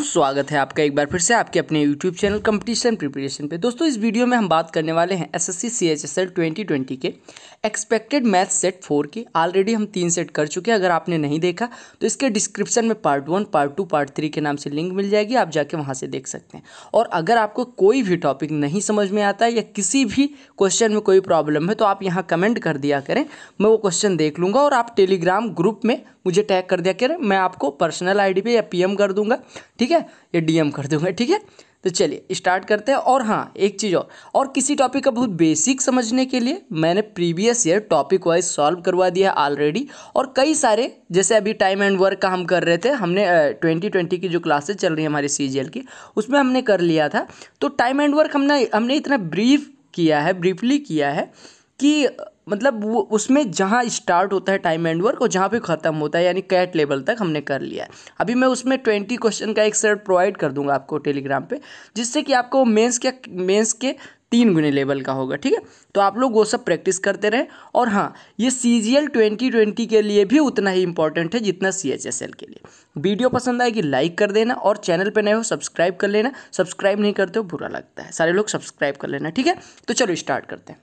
स्वागत है आपका एक बार फिर से आपके अपने YouTube चैनल कंपटीशन प्रिपरेशन पे दोस्तों इस वीडियो में हम बात करने वाले हैं S S S C C H L twenty twenty के एक्सपेक्टेड मैथ सेट फोर के ऑलरेडी हम तीन सेट कर चुके हैं अगर आपने नहीं देखा तो इसके डिस्क्रिप्शन में part one part two part three के नाम से लिंक मिल जाएगी आप जाके वहाँ से देख सकते हैं और अगर आपको कोई भी टॉपिक नहीं समझ में आता है या किसी भी क्वेश्चन में कोई प्रॉब्लम है तो आप यहाँ कमेंट कर दिया करें मैं वो क्वेश्चन देख लूँगा और आप टेलीग्राम ग्रुप में मुझे टैग कर दिया करें मैं आपको पर्सनल आई पे या पी कर दूंगा ठीक है ये डीएम कर दूंगा ठीक है तो चलिए स्टार्ट करते हैं और हाँ एक चीज़ और और किसी टॉपिक का बहुत बेसिक समझने के लिए मैंने previous year topic wise solve करवा दिया ऑलरेडी और कई सारे जैसे अभी टाइम एंड वर्क का हम कर रहे थे हमने ट्वेंटी ट्वेंटी की जो क्लासेस चल रही है हमारी सी की उसमें हमने कर लिया था तो टाइम एंड वर्क हमने हमने इतना ब्रीफ किया है ब्रीफली किया है कि मतलब वो उसमें जहाँ स्टार्ट होता है टाइम एंड वर्क और जहाँ पे ख़त्म होता है यानी कैट लेवल तक हमने कर लिया है अभी मैं उसमें ट्वेंटी क्वेश्चन का एक सेट प्रोवाइड कर दूंगा आपको टेलीग्राम पे जिससे कि आपको मेंस के मेंस के तीन गुने लेवल का होगा ठीक है तो आप लोग वो सब प्रैक्टिस करते रहें और हाँ ये C G L twenty twenty के लिए भी उतना ही इंपॉर्टेंट है जितना सी एच एस एल के लिए वीडियो पसंद आएगी लाइक कर देना और चैनल पे नए हो सब्सक्राइब कर लेना सब्सक्राइब नहीं करते हो बुरा लगता है सारे लोग सब्सक्राइब कर लेना ठीक है तो चलो स्टार्ट करते हैं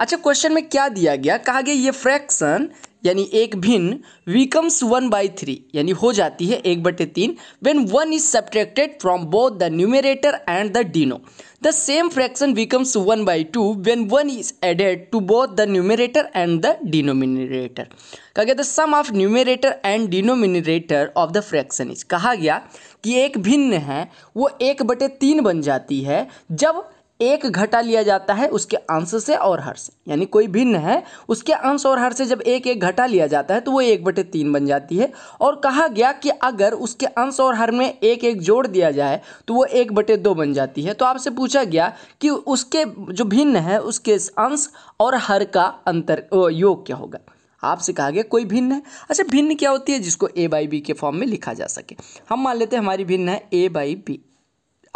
अच्छा क्वेश्चन में क्या दिया गया कहा गया ये फ्रैक्शन यानी एक भिन्न विकम्स वन बाई थ्री यानी हो जाती है एक बटे तीन when one is subtracted from both the numerator and the deno the same fraction becomes one by two when one is added to both the numerator and the denominator कहा गया the sum of numerator and denominator of the fraction is कहा गया कि एक भिन्न है वो एक बटे तीन बन जाती है जब एक घटा लिया जाता है उसके अंश से और हर से यानी कोई भिन्न है उसके अंश और हर से जब एक एक घटा लिया जाता है तो वो एक बटे तीन बन जाती है और कहा गया कि अगर उसके अंश और हर में एक एक जोड़ दिया जाए तो वो एक बटे दो बन जाती है तो आपसे पूछा गया कि उसके जो भिन्न है उसके अंश और हर का अंतर योग क्या होगा आपसे कहा गया कोई भिन्न है अच्छा भिन्न क्या होती है जिसको ए बाई बी के फॉर्म में लिखा जा सके हम मान लेते हैं हमारी भिन्न है ए बाई बी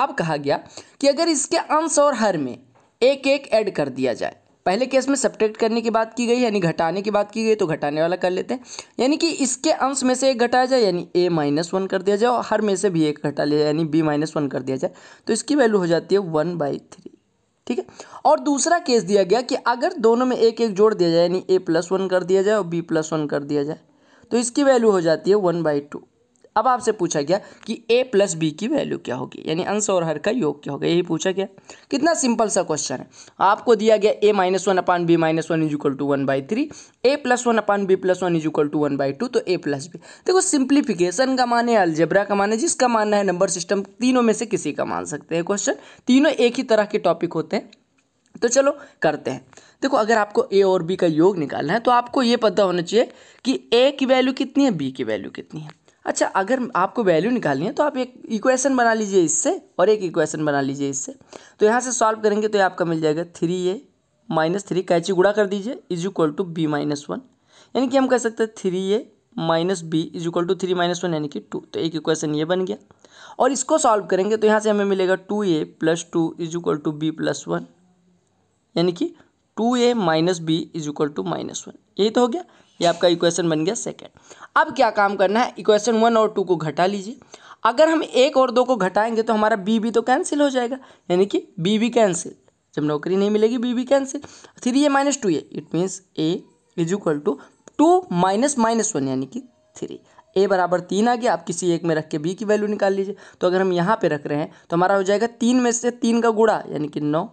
अब कहा गया कि अगर इसके अंश और हर में एक एक ऐड कर दिया जाए पहले केस में सब्ट्रैक्ट करने की बात की गई यानी घटाने की बात की गई तो घटाने वाला कर लेते हैं यानी कि इसके अंश में से एक घटाया जाए यानी ए माइनस वन कर दिया जाए और हर में से भी एक घटा लिया यानी बी माइनस वन कर दिया जाए तो इसकी वैल्यू हो जाती है वन बाई थ्री ठीक है और दूसरा केस दिया गया कि अगर दोनों में एक एक जोड़ दिया जाए यानी ए प्लस वन कर दिया जाए और बी प्लस वन कर दिया जाए तो इसकी वैल्यू हो जाती है वन बाई टू अब आपसे पूछा गया कि ए प्लस बी की वैल्यू क्या होगी यानी अंश और हर का योग क्या होगा यही पूछा गया कितना सिंपल सा क्वेश्चन है आपको दिया गया A minus one upon B minus one is equal to one by three A plus one upon B plus one is equal to one by two तो ए प्लस बी देखो simplification का मान है algebra का मान है जिसका मानना है नंबर सिस्टम तीनों में से किसी का मान सकते हैं क्वेश्चन तीनों एक ही तरह के टॉपिक होते हैं तो चलो करते हैं देखो अगर आपको ए और बी का योग निकालना है तो आपको ये पता होना चाहिए कि ए की वैल्यू कितनी है बी की वैल्यू कितनी है अच्छा अगर आपको वैल्यू निकालनी है तो आप एक इक्वेशन बना लीजिए इससे और एक इक्वेशन बना लीजिए इससे तो यहाँ से सॉल्व करेंगे तो ये आपका मिल जाएगा थ्री ए माइनस थ्री कैची गुड़ा कर दीजिए is equal to B minus one यानी कि हम कह सकते हैं three A minus B is equal to three minus one यानी कि टू तो एक इक्वेशन ये बन गया और इसको सॉल्व करेंगे तो यहाँ से हमें मिलेगा two A plus two is equal to B plus one यानी कि two A minus B is equal to minus one यही तो हो गया ये आपका इक्वेशन बन गया सेकेंड अब क्या काम करना है इक्वेशन वन और टू को घटा लीजिए अगर हम एक और दो को घटाएंगे तो हमारा बी भी तो कैंसिल हो जाएगा यानी कि बी भी कैंसिल जब नौकरी नहीं मिलेगी बी भी cancel three A minus two A it means A is equal to two minus minus one यानी कि थ्री ए बराबर तीन आ गया आप किसी एक में रख के बी की वैल्यू निकाल लीजिए तो अगर हम यहाँ पे रख रहे हैं तो हमारा हो जाएगा तीन में से तीन का गुड़ा यानी कि नौ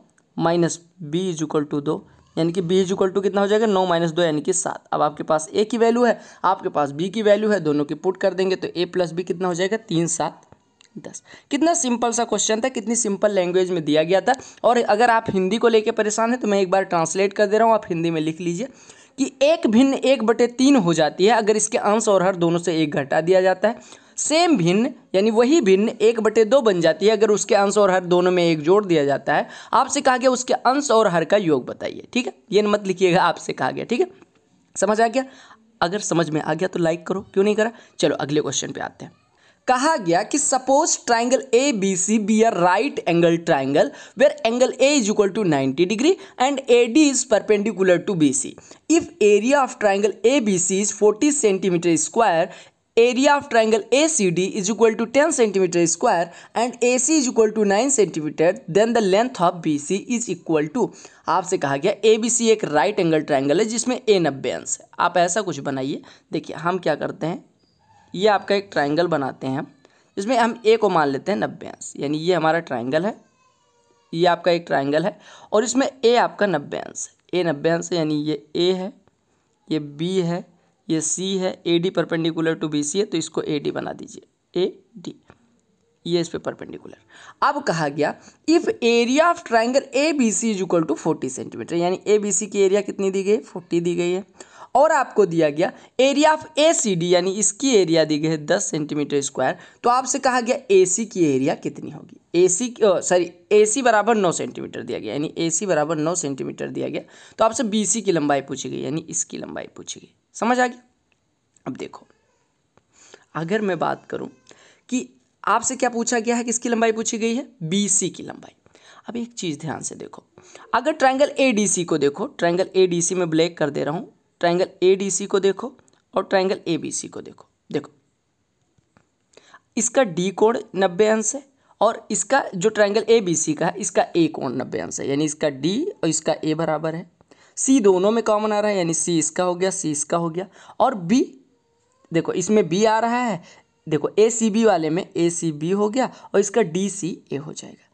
minus B is equal to दो यानी कि बी इज इक्वल टू कितना हो जाएगा नौ माइनस दो यानी कि सात अब आपके पास ए की वैल्यू है आपके पास बी की वैल्यू है दोनों की पुट कर देंगे तो ए प्लस बी कितना हो जाएगा तीन सात दस कितना सिंपल सा क्वेश्चन था कितनी सिंपल लैंग्वेज में दिया गया था और अगर आप हिंदी को लेकर परेशान हैं तो मैं एक बार ट्रांसलेट कर दे रहा हूँ आप हिंदी में लिख लीजिए कि एक भिन्न एक बटे तीन हो जाती है अगर इसके अंश और हर दोनों से एक घटा दिया जाता है सेम भिन्न यानी वही भिन्न एक बटे दो बन जाती है अगर उसके अंश और हर दोनों में एक जोड़ दिया जाता है आपसे कहा गया उसके अंश और हर का योग बताइए ठीक है ये मत लिखिएगा आपसे कहा गया ठीक है समझ आ गया अगर समझ में आ गया तो लाइक करो क्यों नहीं करा चलो अगले क्वेश्चन पे आते हैं कहा गया कि suppose triangle A B C be are right angle triangle where angle A is equal to 90 degree and A D is perpendicular to B C if area of triangle A B C is 40 centimetre square area of triangle A C D is equal to ten centimetre square and A C is equal to nine centimetre then the length of B C is equal to आपसे कहा गया A B सी एक right angle triangle है जिसमें ए नब्बे अंश है आप ऐसा कुछ बनाइए देखिए हम क्या करते हैं ये आपका एक ट्राइंगल बनाते हैं इसमें हम ए को मान लेते हैं नब्बे अंश यानी ये हमारा ट्राइंगल है ये आपका एक ट्राइंगल है और इसमें ए आपका नब्बे अंश है ए नब्बे अंश यानी ये ए है ये बी है ये सी है A D perpendicular to B C है तो इसको ए डी बना दीजिए ए डी ये इस पे परपेंडिकुलर अब कहा गया if area of triangle A B C is equal to forty centimetre यानी ए बी सी की एरिया कितनी दी गई फोर्टी दी गई है और आपको दिया गया area of A C D यानी इसकी एरिया दी गई है दस सेंटीमीटर स्क्वायर तो आपसे कहा गया ए सी की एरिया कितनी होगी ए सी सॉरी ए सी बराबर नौ सेंटीमीटर दिया गया यानी ए सी बराबर नौ सेंटीमीटर दिया गया तो आपसे बी सी की लंबाई पूछी गई यानी इसकी लंबाई पूछी गई समझ आ गया अब देखो अगर मैं बात करूं कि आपसे क्या पूछा गया है किसकी लंबाई पूछी गई है बी सी की लंबाई अब एक चीज़ ध्यान से देखो अगर ट्रायंगल ए को देखो ट्रायंगल ए में ब्लैक कर दे रहा हूं ट्रायंगल ए डी सी को देखो और ट्रायंगल ए बी सी को देखो देखो इसका डी कोण नब्बे अंश है और इसका जो ट्रायंगल ए बी सी का है इसका ए कोण नब्बे अंश है यानी इसका डी और इसका ए बराबर है सी दोनों में कॉमन आ रहा है यानी सी इसका हो गया सी इसका हो गया और बी देखो इसमें बी आ रहा है देखो ए सी बी वाले में ए सी बी हो गया और इसका डी सी ए हो जाएगा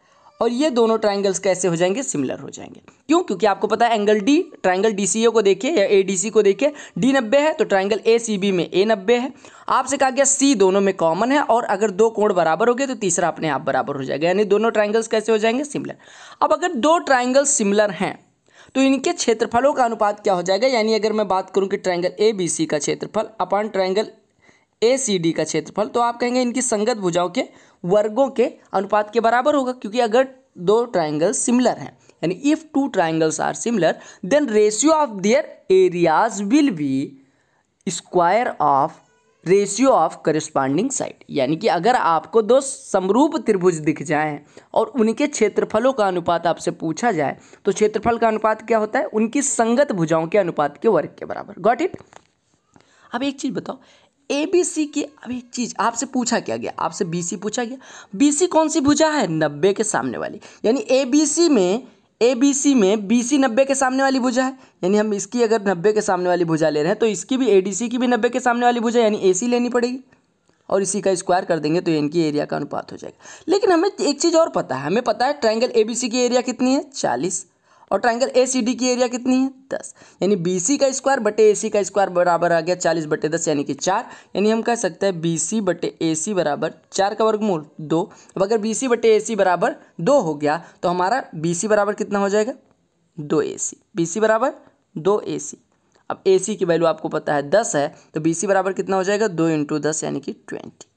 और ये दोनों ट्राइंगल्स कैसे हो जाएंगे सिमिलर हो जाएंगे क्यों क्योंकि आपको पता है angle D triangle D C A को देखिए या ए डी सी को देखिए डी नब्बे है तो ट्राइंगल ए सी बी में ए नब्बे है आपसे कहा गया सी दोनों में कॉमन है और अगर दो कोण बराबर हो गए तो तीसरा अपने आप बराबर हो जाएगा यानी दोनों ट्राइंगल्स कैसे हो जाएंगे सिमिलर अब अगर दो ट्राइंगल्स सिमिलर हैं तो इनके क्षेत्रफलों का अनुपात क्या हो जाएगा यानी अगर मैं बात करूँ कि ट्राइंगल ए बी सी का क्षेत्रफल upon triangle A C D का क्षेत्रफल तो आप कहेंगे इनकी संगत भुजाओं के वर्गों के अनुपात के बराबर होगा क्योंकि अगर दो ट्राइंगल सिमिलर हैं यानी if two triangles are similar then ratio of their areas will be square of ratio of corresponding side यानी कि अगर आपको दो समरूप त्रिभुज दिख जाएं और उनके क्षेत्रफलों का अनुपात आपसे पूछा जाए तो क्षेत्रफल का अनुपात क्या होता है उनकी संगत भुजाओं के अनुपात के वर्ग के बराबर गॉट इट अब एक चीज़ बताओ ए बी सी की अब एक चीज़ आपसे पूछा क्या गया आपसे बी सी पूछा गया बी सी कौन सी भुजा है नब्बे के सामने वाली यानी ए बी सी में ए बी सी में बी सी नब्बे के सामने वाली भुजा है यानी हम इसकी अगर नब्बे के सामने वाली भुजा ले रहे हैं तो इसकी भी ए डी सी की भी नब्बे के सामने वाली भुजा यानी ए सी लेनी पड़ेगी और इसी का स्क्वायर कर देंगे तो इनकी एरिया का अनुपात हो जाएगा लेकिन हमें एक चीज़ और पता है हमें पता है ट्राइंगल ए बी सी की एरिया कितनी है चालीस और ट्राइंगल ए सी डी की एरिया कितनी है दस यानी बी सी का स्क्वायर बटे ए सी का स्क्वायर बराबर आ गया चालीस बटे दस यानी कि चार यानी हम कह सकते हैं बी सी बटे ए सी बराबर चार का वर्गमूल दो अब अगर बी सी बटे ए सी बराबर दो हो गया तो हमारा बी सी बराबर कितना हो जाएगा दो ए सी बी सी बराबर दो ए सी अब ए सी की वैल्यू आपको पता है दस है तो बी सी बराबर कितना हो जाएगा दो इंटू दस यानी कि ट्वेंटी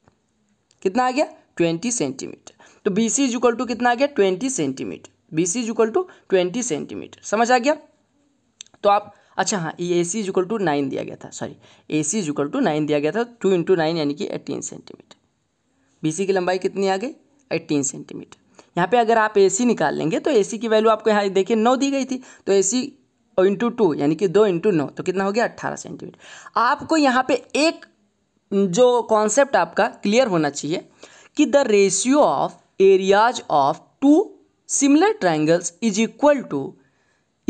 कितना आ गया ट्वेंटी सेंटीमीटर तो B C is equal to कितना आ गया twenty centimetre B C is equal to twenty centimetre समझ आ गया तो आप अच्छा हाँ A C is equal to nine दिया गया था sorry A C is equal to nine दिया गया था टू इंटू नाइन यानी कि एटीन सेंटीमीटर बी सी की लंबाई कितनी आ गई एटीन सेंटीमीटर यहाँ पे अगर आप ए सी निकाल लेंगे तो ए सी की वैल्यू आपको यहाँ देखिए नौ दी गई थी तो ए सी इंटू टू यानी कि दो इंटू नौ तो कितना हो गया अट्ठारह सेंटीमीटर आपको यहाँ पे एक जो कॉन्सेप्ट आपका क्लियर होना चाहिए कि the ratio of areas of two similar triangles is equal to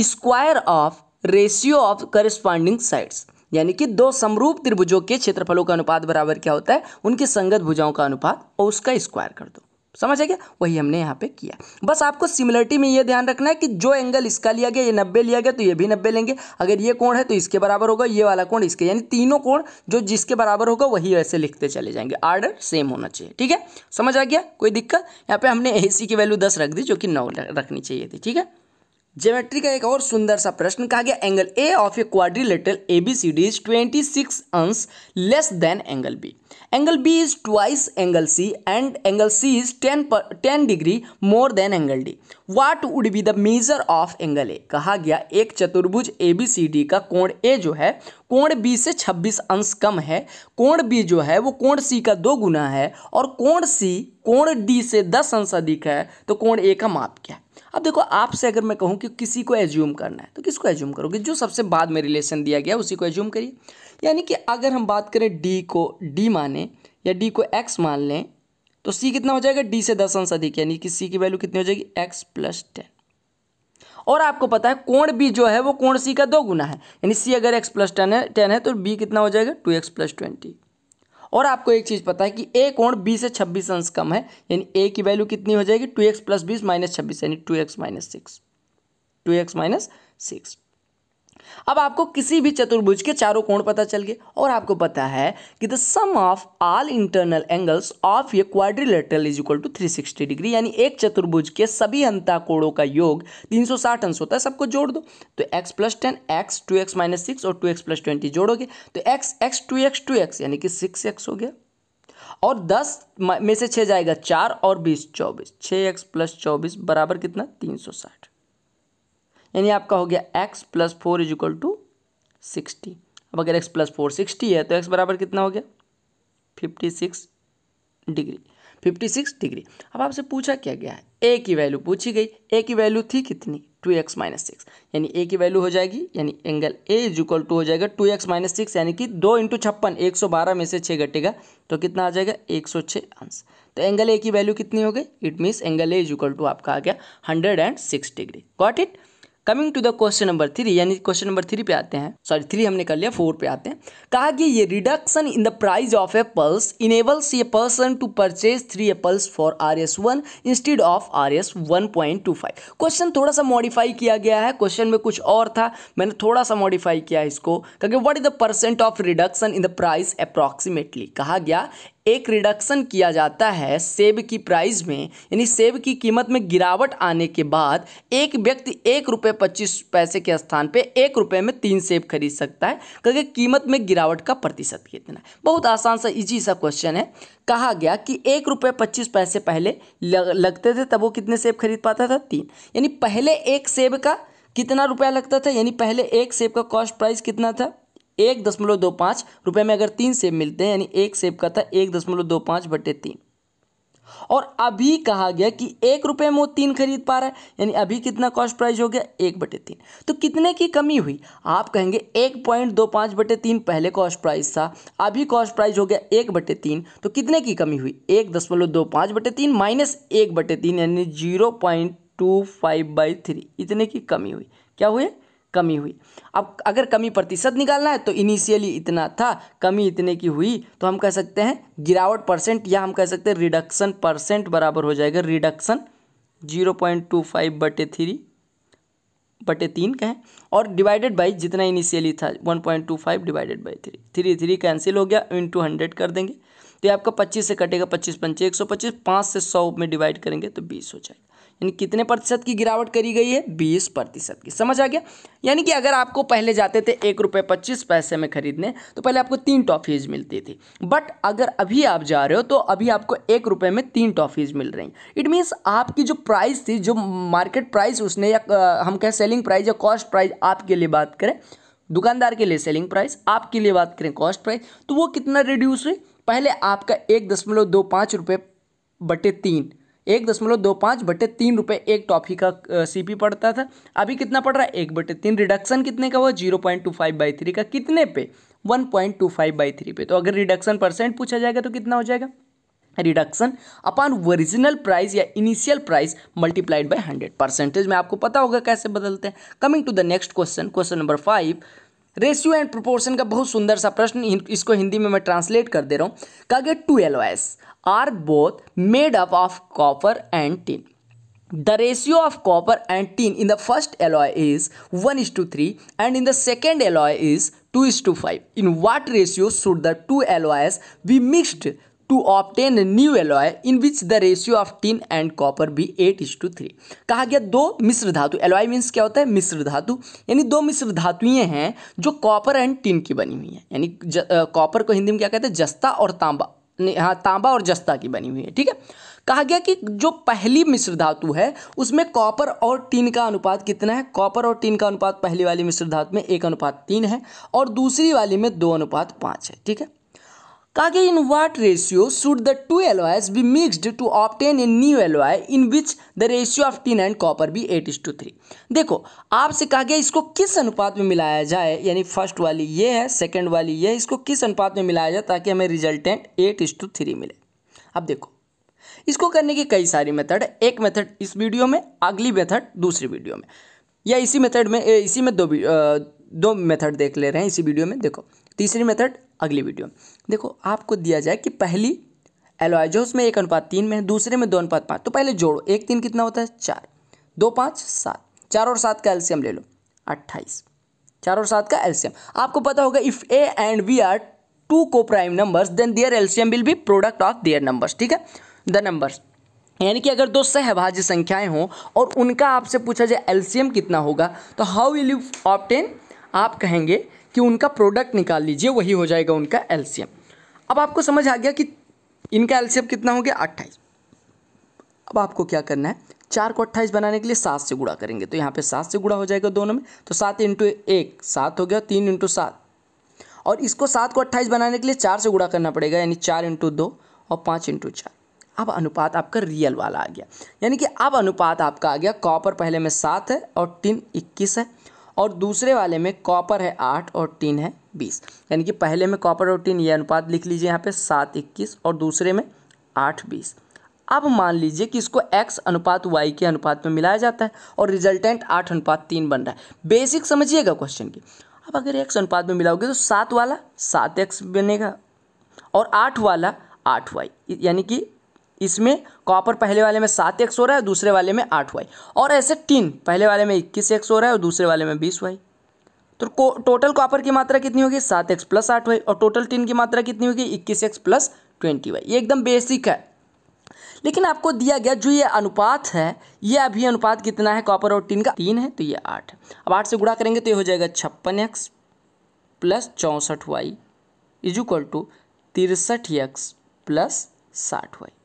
square of ratio of corresponding sides यानी कि दो समरूप त्रिभुजों के क्षेत्रफलों का अनुपात बराबर क्या होता है उनकी संगत भुजाओं का अनुपात और उसका स्क्वायर कर दो समझ आ गया वही हमने यहाँ पे किया बस आपको सिमिलरिटी में ये ध्यान रखना है कि जो एंगल इसका लिया गया ये नब्बे लिया गया तो ये भी नब्बे लेंगे अगर ये कोण है तो इसके बराबर होगा ये वाला कोण इसके यानी तीनों कोण जो जिसके बराबर होगा वही ऐसे लिखते चले जाएंगे आर्डर सेम होना चाहिए ठीक है समझ आ गया कोई दिक्कत यहाँ पे हमने ए की वैल्यू दस रख दी जो कि नौ रखनी चाहिए थी ठीक है ज्योमेट्री का एक और सुंदर सा प्रश्न कहा गया angle A of a quadrilateral A B C D is twenty six अंश less than angle B angle B is twice angle C and angle C is ten पर ten degree more than angle D what would be the measure of angle A कहा गया एक चतुर्भुज ए B C D का कोण ए जो है कोण बी से छब्बीस अंश कम है कोण बी जो है वो कोण सी का दो गुना है और कोण सी कोण डी से दस अंश अधिक है तो कोण ए का माप क्या है अब देखो आपसे अगर मैं कहूँ कि किसी को एज्यूम करना है तो किसको एज्यूम करोगे जो सबसे बाद में रिलेशन दिया गया उसी को एज्यूम करिए यानी कि अगर हम बात करें डी को डी माने या डी को एक्स मान लें तो सी कितना हो जाएगा डी से दस अंश अधिक यानी कि सी की वैल्यू कितनी हो जाएगी एक्स प्लस टेन और आपको पता है कोण बी जो है वो कोण सी का दो गुना है यानी सी अगर एक्स प्लस टेन है टेन है तो बी कितना हो जाएगा टू एक्स प्लस ट्वेंटी और आपको एक चीज़ पता है कि ए कोण बी से छब्बीस अंश कम है यानी ए की वैल्यू कितनी हो जाएगी टू एक्स प्लस बीस माइनस छब्बीस यानी two X minus six two X minus six अब आपको किसी भी चतुर्भुज के चारों कोण पता चल गए और आपको पता है कि the sum of all internal angles of ये quadrilateral is equal to 360 degree यानी एक चतुर्भुज के सभी अंता कोणों का योग 360 अंश होता है सबको जोड़ दो तो x plus ten X two X minus six और टू एक्स प्लस ट्वेंटी जोड़ोगे तो x x two X two X यानी कि सिक्स एक्स हो गया और दस में से छः जाएगा चार और बीस चौबीस छः एक्स प्लस चौबीस बराबर कितना तीन सौ साठ यानी आपका हो गया X plus four is equal to sixty अब अगर एक्स प्लस फोर सिक्सटी है तो एक्स बराबर कितना हो गया fifty six degree fifty six degree अब आपसे पूछा क्या गया है ए की वैल्यू पूछी गई ए की वैल्यू थी कितनी टू एक्स माइनस सिक्स यानी ए की वैल्यू हो जाएगी यानी angle A is equal to हो जाएगा टू एक्स माइनस सिक्स यानी कि दो इंटू छप्पन एक सौ बारह में से छः घटेगा तो कितना आ जाएगा एक सौ छः आंसर तो एंगल ए की वैल्यू कितनी हो गई it means angle A is equal to आपका आ गया hundred and six degree got it coming to the question number three यानी क्वेश्चन नंबर थ्री पे आते हैं सॉरी थ्री हमने कर लिया फोर पे आते हैं कहा कि ये reduction in the price of a pulse enables a person to purchase three a pulse for R S one instead of R S one point two five question थोड़ा सा मॉडिफाई किया गया है क्वेश्चन में कुछ और था मैंने थोड़ा सा मॉडिफाई किया इसको क्योंकि what is the percent of reduction in the price approximately कहा गया एक रिडक्शन किया जाता है सेब की प्राइस में यानी सेब की कीमत में गिरावट आने के बाद एक व्यक्ति एक रुपये पच्चीस पैसे के स्थान पे एक रुपये में तीन सेब खरीद सकता है क्योंकि कीमत में गिरावट का प्रतिशत कितना है बहुत आसान सा इजी सा क्वेश्चन है कहा गया कि एक रुपये पच्चीस पैसे पहले लगते थे तब वो कितने सेब खरीद पाता था तीन यानी पहले एक सेब का कितना रुपया लगता था यानी पहले एक सेब का कॉस्ट प्राइस कितना था एक दशमलव दो पाँच रुपये में अगर तीन सेब मिलते हैं यानी एक सेब का था एक दशमलव दो पाँच बटे तीन और अभी कहा गया कि एक रुपये में वो तीन खरीद पा रहा है यानी अभी कितना कॉस्ट प्राइस हो गया एक बटे तीन तो कितने की कमी हुई आप कहेंगे एक पॉइंट दो पाँच बटे तीन पहले कॉस्ट प्राइस था अभी कॉस्ट प्राइस हो गया एक बटे तीन तो कितने की कमी हुई एक दशमलव दो पाँच बटे तीन माइनस एक बटे तीन यानी zero point two five by three इतने की कमी हुई क्या हुई कमी हुई अब अगर कमी प्रतिशत निकालना है तो इनिशियली इतना था कमी इतने की हुई तो हम कह सकते हैं गिरावट परसेंट या हम कह सकते हैं रिडक्शन परसेंट बराबर हो जाएगा reduction zero point two five बटे थ्री बटे तीन कहें और डिवाइडेड बाई जितना इनिशियली था one point two five divided by three three three cancel हो गया इन टू हंड्रेड कर देंगे तो ये आपका पच्चीस से कटेगा पच्चीस पंचे एक सौ पच्चीस पाँच से सौ में डिवाइड करेंगे तो बीस हो जाएगा यानी कितने प्रतिशत की गिरावट करी गई है बीस प्रतिशत की समझ आ गया यानी कि अगर आपको पहले जाते थे एक रुपये पच्चीस पैसे में खरीदने तो पहले आपको तीन टॉफ़ीज़ मिलती थी बट अगर अभी आप जा रहे हो तो अभी आपको एक रुपये में तीन टॉफ़ीज़ मिल रही इट मीन्स आपकी जो प्राइस थी जो मार्केट प्राइस उसने या हम कहें सेलिंग प्राइस या कॉस्ट प्राइस आपके लिए बात करें दुकानदार के लिए सेलिंग प्राइस आपके लिए बात करें कॉस्ट प्राइस तो वो कितना रिड्यूस हुई पहले आपका एक दशमलव दो पाँच रुपये बटे तीन एक दशमलव दो पाँच बटे तीन रुपये एक टॉफ़ी का सीपी पड़ता था अभी कितना पड़ रहा है एक बटे तीन रिडक्शन कितने का हुआ zero point two five by three का कितने पे one point two five by three पे तो अगर रिडक्शन परसेंट पूछा जाएगा तो कितना हो जाएगा रिडक्शन अपॉन ओरिजिनल प्राइस या initial price multiplied by hundred percentage में आपको पता होगा कैसे बदलते हैं coming to the next question question number five ratio and proportion का बहुत सुंदर सा प्रश्न इसको हिंदी में मैं ट्रांसलेट कर दे रहा हूँ कहा गया two alloys are both made up of copper and tin the ratio of copper and tin in the first alloy is one is two three and in the second alloy is two is two five in what ratio should the two alloys be mixed to obtain new alloy in which the ratio of tin and copper be at is two three कहा गया दो मिश्र धातु alloy means क्या होता है मिश्र धातु यानी दो मिश्र धातुएं हैं जो कॉपर एंड टिन की बनी हुई है यानी कॉपर को हिंदी में क्या कहते हैं जस्ता और तांबा हाँ तांबा और जस्ता की बनी हुई है ठीक है कहा गया कि जो पहली मिश्र धातु है उसमें कॉपर और टीन का अनुपात कितना है कॉपर और टीन का अनुपात पहली वाली मिश्र धातु में एक अनुपात तीन है और दूसरी वाली में दो अनुपात पाँच है ठीक है Kage in what ratio should the two alloys be mixed to obtain a new alloy in which the ratio of tin and copper be at is two three देखो आपसे कहा गया इसको किस अनुपात में मिलाया जाए यानी फर्स्ट वाली ये है सेकेंड वाली ये है इसको किस अनुपात में मिलाया जाए ताकि हमें resultant at is two three मिले अब देखो इसको करने की कई सारी मेथड है एक मेथड इस वीडियो में अगली मेथड दूसरी वीडियो में या इसी मेथड में इसी में दो दो मेथड देख ले रहे हैं इसी वीडियो में देखो तीसरी मेथड अगली वीडियो देखो आपको दिया जाए कि पहली एलॉय जो उसमें एक अनुपात तीन में है दूसरे में दो अनुपात पाँच तो पहले जोड़ो एक तीन कितना होता है चार दो पाँच सात चार और सात का एल्सियम ले लो अट्ठाईस चार और सात का एल्सियम आपको पता होगा if A and B are two coprime numbers then their LCM will be product of their numbers ठीक है द नंबर्स यानी कि अगर दो सहभाज्य संख्याएं हों और उनका आपसे पूछा जाए एल्सियम कितना होगा तो हाउ विल यू ऑप्टेन आप कहेंगे कि उनका प्रोडक्ट निकाल लीजिए वही हो जाएगा उनका एल्शियम अब आपको समझ आ गया कि इनका एल्शियम कितना हो गया अट्ठाईस अब आपको क्या करना है चार को अट्ठाईस बनाने के लिए सात से गुड़ा करेंगे तो यहाँ पे सात से गुड़ा हो जाएगा दोनों में तो सात इंटू एक सात हो गया तीन इंटू सात और इसको सात को अट्ठाईस बनाने के लिए चार से गुड़ा करना पड़ेगा यानी चार इंटू दो और पाँच इंटू चार अब अनुपात आपका रियल वाला आ गया यानी कि अब अनुपात आपका आ गया कॉपर पहले में सात है और टिन इक्कीस है और दूसरे वाले में कॉपर है आठ और टीन है बीस यानी कि पहले में कॉपर और टीन ये अनुपात लिख लीजिए यहाँ पे सात इक्कीस और दूसरे में आठ बीस अब मान लीजिए कि इसको x अनुपात y के अनुपात में मिलाया जाता है और रिजल्टेंट आठ अनुपात तीन बन रहा है बेसिक समझिएगा क्वेश्चन की अब अगर एक्स अनुपात में मिलाओगे तो सात वाला सात एक्स बनेगा और आठ वाला आठ वाई यानी कि इसमें कॉपर पहले वाले में सात एक्स हो रहा है दूसरे वाले में आठ वाई और ऐसे तीन पहले वाले में इक्कीस एक्स हो रहा है और दूसरे वाले में बीस वाई तो को, टोटल कॉपर की मात्रा कितनी होगी सात एक्स प्लस आठ वाई और टोटल टीन की मात्रा कितनी होगी इक्कीस एक्स प्लस ट्वेंटी वाई ये एकदम बेसिक है लेकिन आपको दिया गया जो ये अनुपात है ये अभी अनुपात कितना है कॉपर और टीन का तीन है तो ये आठ है अब आठ से गुड़ा करेंगे तो ये हो जाएगा छप्पन एक्स प्लस चौंसठ वाई इज इक्वल टू तिरसठ एक्स प्लस साठ वाई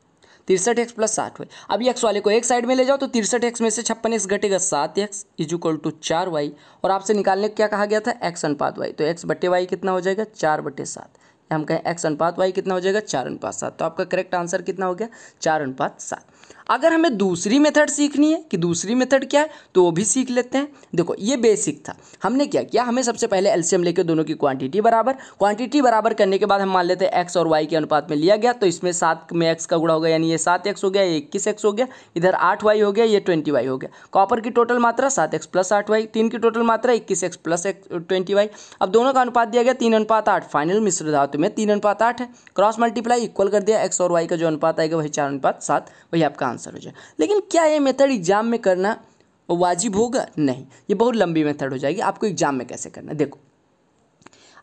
तिरसठ एक्स प्लस साठ वाई अब एक्स वाले को एक साइड में ले जाओ तो तिरसठ एक्स में से छप्पन एक्स घटेगा सात एक्स इज इक्वल टू चार वाई और आपसे निकालने क्या कहा गया था एक्स अनुपात वाई तो एक्स बटे वाई कितना हो जाएगा चार बटे सात हम कहें एक्स अनुपात वाई कितना हो जाएगा चार अनुपात सात तो आपका करेक्ट आंसर कितना हो गया चार अनुपात सात अगर हमें दूसरी मेथड सीखनी है कि दूसरी मेथड क्या है तो वो भी सीख लेते हैं देखो ये बेसिक था हमने क्या किया हमें सबसे पहले एल्शियम लेके दोनों की क्वांटिटी बराबर क्वांटिटी बराबर करने के बाद हम मान लेते हैं एक्स और वाई के अनुपात में लिया गया तो इसमें सात में एक्स का गुड़ा हो गया यानी ये सात हो गया ये इक्कीस एक्स हो गया इधर आठ वाई हो गया ये ट्वेंटी वाई हो गया कॉपर की टोटल मात्रा सात एक्स प्लस आठ वाई तीन की टोटल मात्रा इक्कीस एक्स प्लस ट्वेंटी वाई अब दोनों का अनुपात दिया गया तीन अनुपात आठ फाइनल मिश्र धातु में तीन अनुपात आठ है क्रॉस मल्टीप्लाई इक्वल कर दिया एक्स और वाई का जो अनुपात आएगा वही चार अनुपात सात वही आपका आंसर हो जाए लेकिन क्या ये मेथड एग्जाम में करना वाजिब होगा नहीं ये बहुत लंबी मेथड हो जाएगी आपको एग्जाम में कैसे करना देखो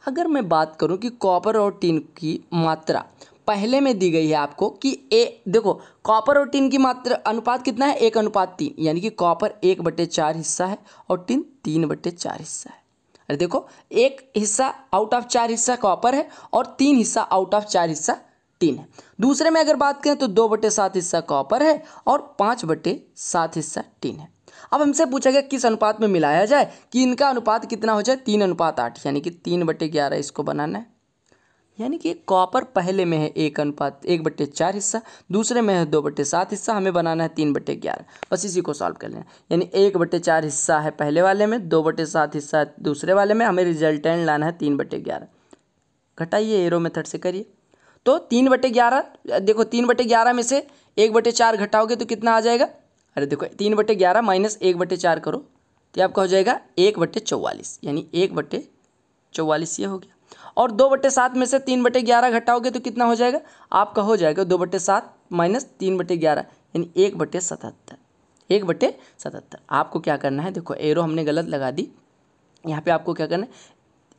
अगर मैं बात करूँ कि कॉपर और टीन की मात्रा पहले में दी गई है आपको कि ए देखो कॉपर और टीन की मात्रा अनुपात कितना है एक अनुपात तीन यानी कि कॉपर एक बटे चार हिस्सा है और टीन तीन बटे चार हिस्सा है अरे देखो एक हिस्सा आउट ऑफ चार हिस्सा कॉपर है और तीन हिस्सा आउट ऑफ चार हिस्सा तीन है दूसरे में अगर बात करें तो दो बटे सात हिस्सा कॉपर है और पाँच बटे सात हिस्सा टीन है अब हमसे पूछा गया किस अनुपात में मिलाया जाए कि इनका अनुपात कितना हो जाए तीन अनुपात आठ यानी कि तीन बटे ग्यारह इसको बनाना है यानी कि कॉपर पहले में है एक अनुपात एक बट्टे चार हिस्सा दूसरे में है दो बट्टे सात हिस्सा हमें बनाना है तीन बट्टे ग्यारह बस इसी को सॉल्व कर लेना यानी एक बट्टे चार हिस्सा है पहले वाले में दो बट्टे सात हिस्सा दूसरे वाले में हमें रिजल्टेंट लाना है तीन बट्टे ग्यारह घटाइए एरो मेथड से करिए तो तीन बटे ग्यारह देखो तीन बटे ग्यारह में से एक बटे चार घटाओगे तो कितना आ जाएगा अरे देखो तीन बटे ग्यारह माइनस एक बटे चार करो तो ये आपका हो जाएगा एक बटे चौवालीस यानी एक बटे चौवालीस ये हो गया और दो बटे सात में से तीन बटे ग्यारह घटाओगे तो कितना हो जाएगा आपका हो जाएगा दो बटे सात माइनस तीन बटे ग्यारह यानी एक बटे सतहत्तर एक बटे सतहत्तर आपको क्या करना है देखो एरो हमने गलत लगा दी यहाँ पे आपको क्या करना है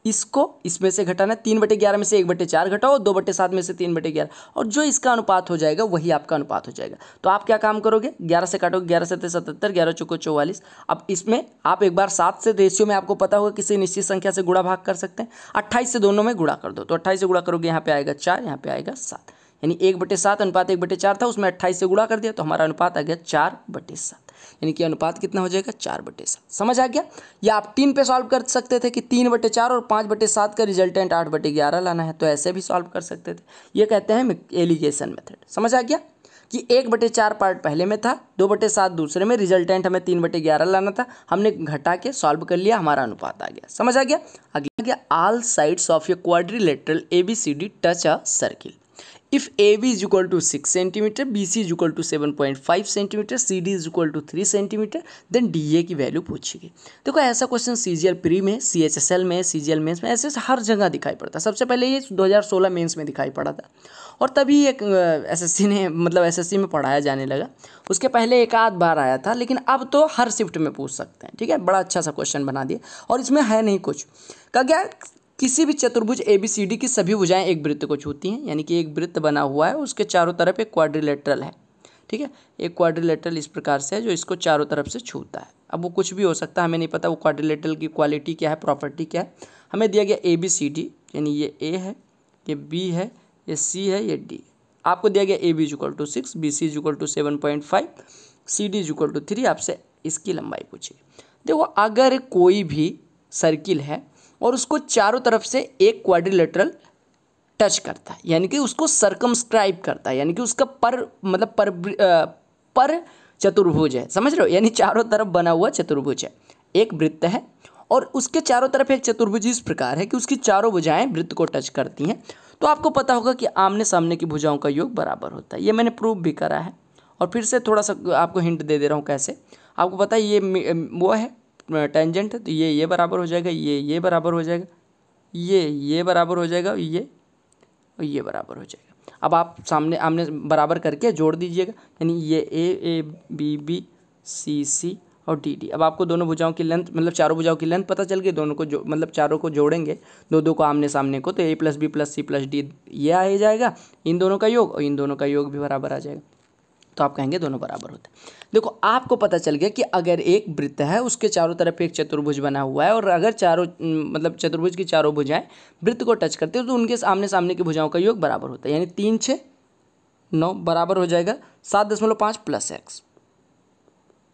इसको इसमें से घटाना तीन बटे ग्यारह में से एक बटे चार घटाओ दो बटे सात में से तीन बटे ग्यारह और जो इसका अनुपात हो जाएगा वही आपका अनुपात हो जाएगा तो आप क्या काम करोगे ग्यारह से काटोगे ग्यारह से सतहत्तर ग्यारह चौको चौवालीस अब इसमें आप एक बार सात से रेशियो में आपको पता होगा किसी निश्चित संख्या से गुड़ा भाग कर सकते हैं अट्ठाईस से दोनों में गुड़ा कर दो तो अट्ठाईस से गुड़ा करोगे यहाँ पे आएगा चार यहाँ पे आएगा सात यानी एक बटे सात अनुपात एक बटे चार था उसमें अट्ठाईस से गुड़ा कर दिया तो हमारा अनुपात आ गया चार बटे सात यानी कि अनुपात कितना हो जाएगा चार बटे सात समझ आ गया या आप तीन पे सॉल्व कर सकते थे कि तीन बटे चार और पाँच बटे सात का रिजल्टेंट आठ बटे ग्यारह लाना है तो ऐसे भी सॉल्व कर सकते थे ये कहते हैं एलिगेशन मेथड समझ आ गया कि एक बटे चार पार्ट पहले में था दो बटे सात दूसरे में रिजल्टेंट हमें तीन बटे ग्यारह लाना था हमने घटा के सॉल्व कर लिया हमारा अनुपात आ गया समझ आ गया अगला आ गया all sides of a quadrilateral A B C D touch a circle if A B is equal to six centimetre B C is equal to seven point five centimetre C D is equal to three centimetre then D A की value पूछेगी देखो ऐसा question C G L pre में C H S L में सी G L mains में ऐसे हर जगह दिखाई पड़ता सबसे पहले ये दो हज़ार सोलह मेन्स में दिखाई पड़ा था और तभी एक एस एस सी ने मतलब एस एस सी में पढ़ाया जाने लगा उसके पहले एक आध बार आया था लेकिन अब तो हर शिफ्ट में पूछ सकते हैं ठीक है बड़ा अच्छा सा क्वेश्चन बना दिया और इसमें है नहीं कुछ कहा गया किसी भी चतुर्भुज ए बी सी डी की सभी भुजाएं एक वृत्त को छूती हैं यानी कि एक वृत्त बना हुआ है उसके चारों तरफ एक क्वाड्रिलेटरल है ठीक है एक क्वाड्रिलेटरल इस प्रकार से है जो इसको चारों तरफ से छूता है अब वो कुछ भी हो सकता है हमें नहीं पता वो क्वाड्रिलेटरल की क्वालिटी क्या है प्रॉपर्टी क्या है हमें दिया गया ए बी सी डी यानी ये ए है ये बी है ये सी है ये डी आपको दिया गया A B is equal to six B C is equal to seven point five C D is equal to three आपसे इसकी लंबाई पूछिए देखो अगर कोई भी सर्किल है और उसको चारों तरफ से एक क्वाड्रिलेटरल टच करता है यानी कि उसको सरकमस्क्राइब करता है यानी कि उसका पर मतलब पर पर चतुर्भुज है समझ रहे हो यानी चारों तरफ बना हुआ चतुर्भुज है एक वृत्त है और उसके चारों तरफ एक चतुर्भुज इस प्रकार है कि उसकी चारों भुजाएं वृत्त को टच करती हैं तो आपको पता होगा कि आमने सामने की भुजाओं का योग बराबर होता है ये मैंने प्रूव भी करा है और फिर से थोड़ा सा आपको हिंट दे दे रहा हूँ कैसे आपको पता है ये वो है टेंजेंट तो ये ये बराबर हो जाएगा ये ये बराबर हो जाएगा ये ये बराबर हो जाएगा ये और ये बराबर हो जाएगा अब आप सामने आमने बराबर करके जोड़ दीजिएगा यानी ये ए ए बी बी सी सी और डी डी अब आपको दोनों भुजाओं की लेंथ मतलब चारों भुजाओं की लेंथ पता चल गई दोनों को जो मतलब चारों को जोड़ेंगे दो दो को आमने सामने को तो A plus B plus C plus D ये आ ही जाएगा इन दोनों का योग और इन दोनों का योग भी बराबर आ जाएगा तो आप कहेंगे दोनों बराबर होते हैं देखो आपको पता चल गया कि अगर एक वृत्त है उसके चारों तरफ एक चतुर्भुज बना हुआ है और अगर चारों मतलब चतुर्भुज की चारों भुजाएं वृत्त को टच करते हैं तो उनके सामने सामने की भुजाओं का योग बराबर होता है यानी तीन छः नौ बराबर हो जाएगा सात दशमलव पाँच प्लस एक्स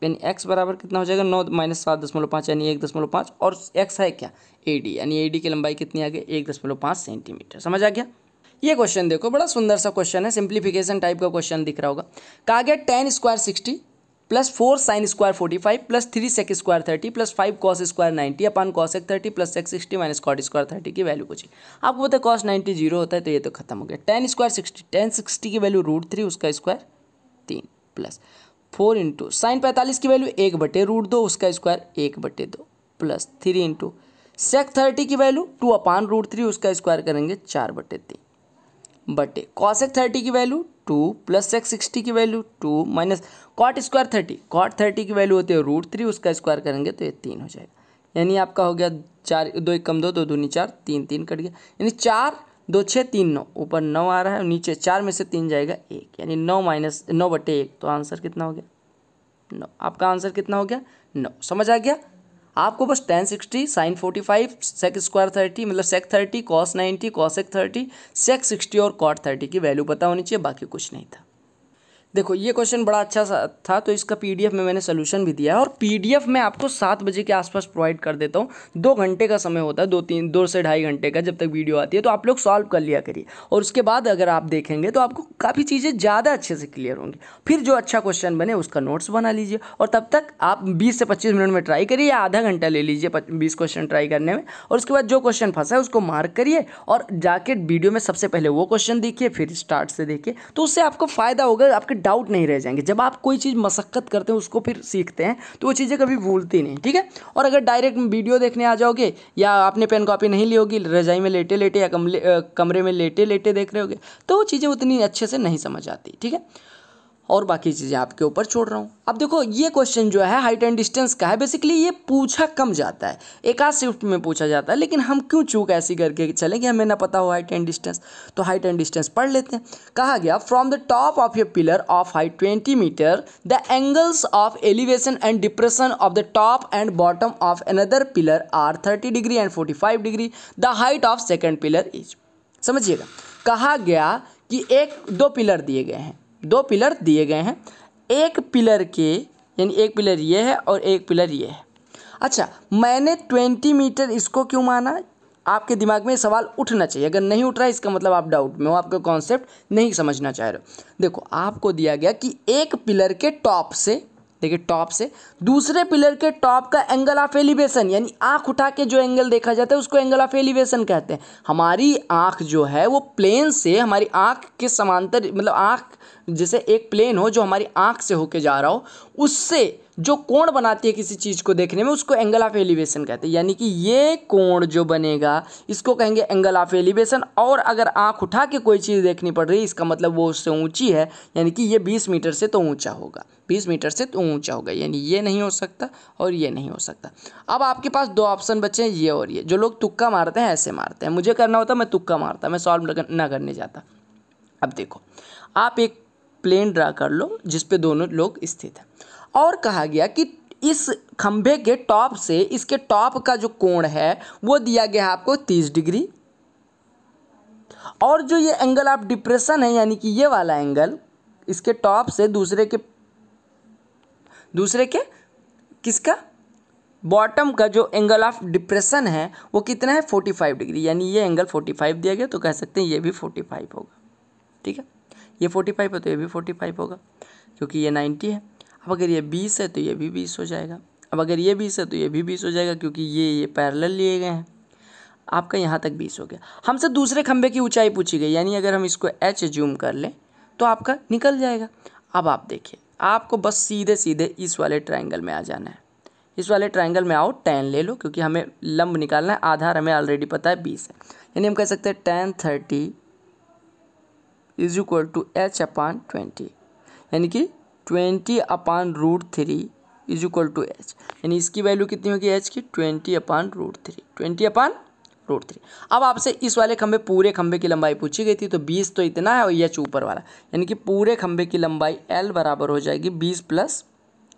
यानी एक्स बराबर कितना हो जाएगा नौ माइनस सात दशमलव पाँच यानी एक दशमलव पाँच और एक्स है क्या ए डी यानी ए डी की लंबाई कितनी आ गई एक दशमलव पाँच सेंटीमीटर समझ आ गया ये क्वेश्चन देखो बड़ा सुंदर सा क्वेश्चन है सिंप्लीफिकेशन टाइप का क्वेश्चन दिख रहा होगा कहा गया tan square sixty plus four sine square forty five plus three sec square thirty plus five cos square ninety upon cos एक thirty plus sec sixty minus cot square thirty की value पूछिए आपको पता है कॉस नाइन्टी जीरो होता है तो ये तो खत्म हो गया tan square sixty tan sixty की वैल्यू रूट थ्री उसका स्क्वायर तीन प्लस फोर इंटू साइन पैंतालीस की वैल्यू एक बटे रूट दो उसका स्क्वायर एक बटे दो plus three into sec thirty की value two upon root three उसका स्क्वायर करेंगे चार बटे तीन बटे कॉस एक्स थर्टी की value two plus X sixty की value two minus cot square thirty cot thirty की वैल्यू होती है रूट थ्री उसका स्क्वायर करेंगे तो ये तीन हो जाएगा यानी आपका हो गया चार दो एक कम दो दो दूनी चार तीन तीन कट गया यानी चार दो छः तीन नौ ऊपर नौ आ रहा है नीचे चार में से तीन जाएगा एक यानी नौ माइनस नौ बटे एक तो आंसर कितना हो गया नौ आपका आंसर कितना हो गया नौ समझ आ गया आपको बस tan sixty sine forty five sec square thirty मतलब sec thirty cos ninety cosec thirty sec sixty और कॉट थर्टी की वैल्यू पता होनी चाहिए बाकी कुछ नहीं था देखो ये क्वेश्चन बड़ा अच्छा सा था तो इसका पीडीएफ में मैंने सोल्यूशन भी दिया है और पीडीएफ मैं आपको सात बजे के आसपास प्रोवाइड कर देता हूँ दो घंटे का समय होता है दो तीन दो से ढाई घंटे का जब तक वीडियो आती है तो आप लोग सॉल्व कर लिया करिए और उसके बाद अगर आप देखेंगे तो आपको काफ़ी चीज़ें ज़्यादा अच्छे से क्लियर होंगी फिर जो अच्छा क्वेश्चन बने उसका नोट्स बना लीजिए और तब तक आप बीस से पच्चीस मिनट में ट्राई करिए या आधा घंटा ले लीजिए बीस क्वेश्चन ट्राई करने में और उसके बाद जो क्वेश्चन फंसा है उसको मार्क करिए और जाके वीडियो में सबसे पहले वो क्वेश्चन देखिए फिर स्टार्ट से देखिए तो उससे आपको फ़ायदा होगा आपके डाउट नहीं रह जाएंगे जब आप कोई चीज़ मशक्क़त करते हैं उसको फिर सीखते हैं तो वो चीज़ें कभी भूलती नहीं ठीक है और अगर डायरेक्ट वीडियो देखने आ जाओगे या आपने पेन कॉपी नहीं ली होगी रजाई में लेटे लेटे या कमरे में लेटे लेटे देख रहे होगे तो वो चीज़ें उतनी अच्छे से नहीं समझ आती ठीक है और बाकी चीज़ें आपके ऊपर छोड़ रहा हूँ अब देखो ये क्वेश्चन जो है हाइट एंड डिस्टेंस का है बेसिकली ये पूछा कम जाता है एक आध शिफ्ट में पूछा जाता है लेकिन हम क्यों चूक ऐसी करके चलें कि हमें ना पता हो हाइट एंड डिस्टेंस तो हाइट एंड डिस्टेंस पढ़ लेते हैं कहा गया from the top of your pillar of height twenty metre the angles of elevation and depression of the top and bottom of another pillar are thirty degree and forty five degree the height of second pillar is समझिएगा कहा गया कि एक दो pillar दिए गए हैं दो पिलर दिए गए हैं एक पिलर के यानी एक पिलर ये है और एक पिलर ये है अच्छा मैंने ट्वेंटी मीटर इसको क्यों माना आपके दिमाग में सवाल उठना चाहिए अगर नहीं उठ रहा है इसका मतलब आप डाउट में हो आपका कॉन्सेप्ट नहीं समझना चाह रहे हो देखो आपको दिया गया कि एक पिलर के टॉप से देखिए टॉप से दूसरे पिलर के टॉप का एंगल ऑफ एलिवेशन यानी आँख उठा के जो एंगल देखा जाता है उसको एंगल ऑफ एलिवेशन कहते हैं हमारी आँख जो है वो प्लेन से हमारी आँख के समांतर मतलब आँख जैसे एक प्लेन हो जो हमारी आँख से होके जा रहा हो उससे जो कोण बनाती है किसी चीज़ को देखने में उसको एंगल ऑफ एलिवेशन कहते हैं यानी कि ये कोण जो बनेगा इसको कहेंगे एंगल ऑफ एलिवेशन और अगर आँख उठा के कोई चीज़ देखनी पड़ रही है इसका मतलब वो उससे ऊँची है यानी कि ये बीस मीटर से तो ऊँचा होगा बीस मीटर से तो ऊँचा होगा यानी ये नहीं हो सकता और ये नहीं हो सकता अब आपके पास दो ऑप्शन बचे हैं ये और ये जो लोग तुक्का मारते हैं ऐसे मारते हैं मुझे करना होता मैं तुक्का मारता मैं सॉल्व ना करने जाता अब देखो आप एक प्लेन ड्रा कर लो जिस पे दोनों लोग स्थित हैं और कहा गया कि इस खंभे के टॉप से इसके टॉप का जो कोण है वो दिया गया आपको तीस डिग्री और जो ये एंगल आप डिप्रेशन है यानी कि ये वाला एंगल इसके टॉप से दूसरे के दूसरे के किसका बॉटम का जो एंगल ऑफ डिप्रेशन है वो कितना है फोर्टी फाइव डिग्री यानी ये एंगल फोर्टी फाइव दिया गया तो कह सकते हैं ये भी फोर्टी फाइव होगा ठीक है ये फोर्टी फाइव है तो ये भी फोर्टी फाइव होगा क्योंकि ये नाइन्टी है अब अगर ये बीस है तो ये भी बीस हो जाएगा अब अगर ये बीस है तो ये भी बीस हो जाएगा क्योंकि ये ये पैरेलल लिए गए हैं आपका यहाँ तक बीस हो गया हमसे दूसरे खंबे की ऊंचाई पूछी गई यानी अगर हम इसको एच जूम कर लें तो आपका निकल जाएगा अब आप देखिए आपको बस सीधे सीधे इस वाले ट्राइंगल में आ जाना है इस वाले ट्राइंगल में आओ टेन ले लो क्योंकि हमें लंब निकालना है आधार हमें ऑलरेडी पता है बीस है यानी हम कह सकते हैं tan thirty is equal to H upon twenty यानी कि twenty upon root three is equal to H यानी इसकी वैल्यू कितनी होगी एच की twenty upon root three twenty upon root three अब आपसे इस वाले खंभे पूरे खंभे की लंबाई पूछी गई थी तो बीस तो इतना है और एच ऊपर वाला यानी कि पूरे खंभे की लंबाई एल बराबर हो जाएगी बीस प्लस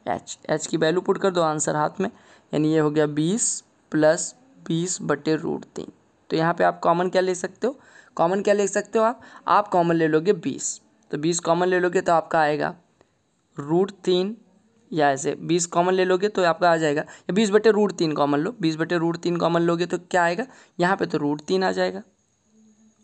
एच एच की वैल्यू पुट कर दो आंसर हाथ में यानी ये हो गया बीस प्लस बीस बटे रूट तीन तो यहाँ पे आप कॉमन क्या ले सकते हो कॉमन क्या ले सकते हो आप आप कॉमन ले लोगे बीस तो बीस कॉमन ले लोगे तो आपका आएगा रूट तीन या ऐसे बीस कॉमन ले लोगे तो आपका आ जाएगा या बीस बटे रूट तीन कॉमन लो बीस बटे रूट तीन कॉमन लोगे तो क्या आएगा यहाँ पे तो रूट तीन आ जाएगा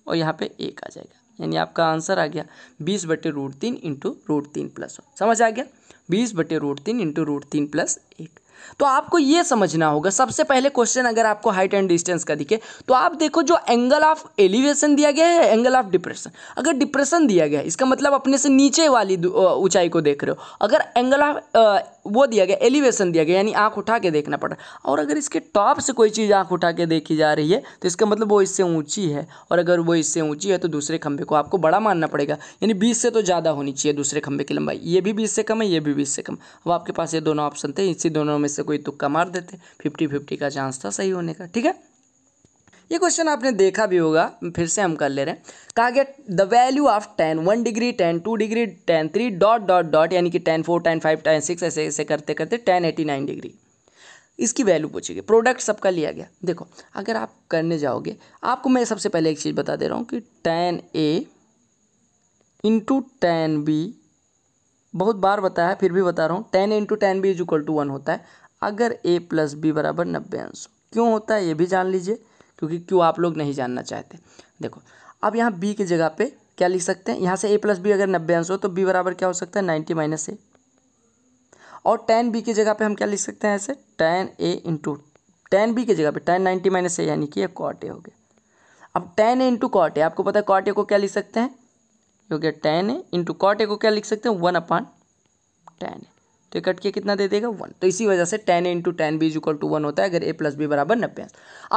और यहाँ पे एक आ जाएगा यानी आपका आंसर आ गया बीस बटे रूट तीन इंटू रूट तीन प्लस वन समझ आ गया बीस बटे रूट तीन इंटू रूट तीन प्लस एक तो आपको ये समझना होगा सबसे पहले क्वेश्चन अगर आपको हाइट एंड डिस्टेंस का दिखे तो आप देखो जो एंगल ऑफ एलिवेशन दिया गया है एंगल ऑफ डिप्रेशन अगर डिप्रेशन दिया गया इसका मतलब अपने से नीचे वाली ऊंचाई को देख रहे हो अगर एंगल ऑफ वो दिया गया एलिवेशन दिया गया यानी आँख उठा के देखना पड़ रहा है और अगर इसके टॉप से कोई चीज़ आँख उठा के देखी जा रही है तो इसका मतलब वो इससे ऊँची है और अगर वो इससे ऊँची है तो दूसरे खंभे को आपको बड़ा मानना पड़ेगा यानी बीस से तो ज़्यादा होनी चाहिए दूसरे खंभे की लंबाई ये भी बीस से कम है ये भी बीस से कम अब आपके पास ये दोनों ऑप्शन थे इसी दोनों में से कोई तुक्का मार देते फिफ्टी फिफ्टी का चांस था सही होने का ठीक है ये क्वेश्चन आपने देखा भी होगा फिर से हम कर ले रहे हैं कहा गया the value of tan one degree tan two degree tan three dot dot dot यानी कि tan four tan five tan six ऐसे ऐसे करते करते टेन एटी नाइन डिग्री इसकी वैल्यू पूछेगी प्रोडक्ट सबका लिया गया देखो अगर आप करने जाओगे आपको मैं सबसे पहले एक चीज़ बता दे रहा हूँ कि tan A into tan B बहुत बार बताया फिर भी बता रहा हूँ tan A into tan B is equal to one होता है अगर ए प्लस बी बराबर नब्बे अंश क्यों होता है ये भी जान लीजिए क्योंकि क्यों आप लोग नहीं जानना चाहते देखो अब यहाँ बी की जगह पे क्या लिख सकते हैं यहाँ से ए प्लस बी अगर नब्बे अंश हो तो बी बराबर क्या हो सकता है नाइन्टी माइनस ए और टेन बी की जगह पे हम क्या लिख सकते हैं ऐसे tan A into tan B की जगह पे टेन नाइन्टी माइनस ए यानी कि कॉट ए हो गया अब tan A into cot A आपको पता है कॉट ए को क्या लिख सकते हैं हो गया tan A into cot A को क्या लिख सकते हैं वन अपान टेन ए तो कट के कितना दे देगा वन तो इसी वजह से tan into tan B is equal to one होता है अगर ए प्लस बी बराबर नब्बे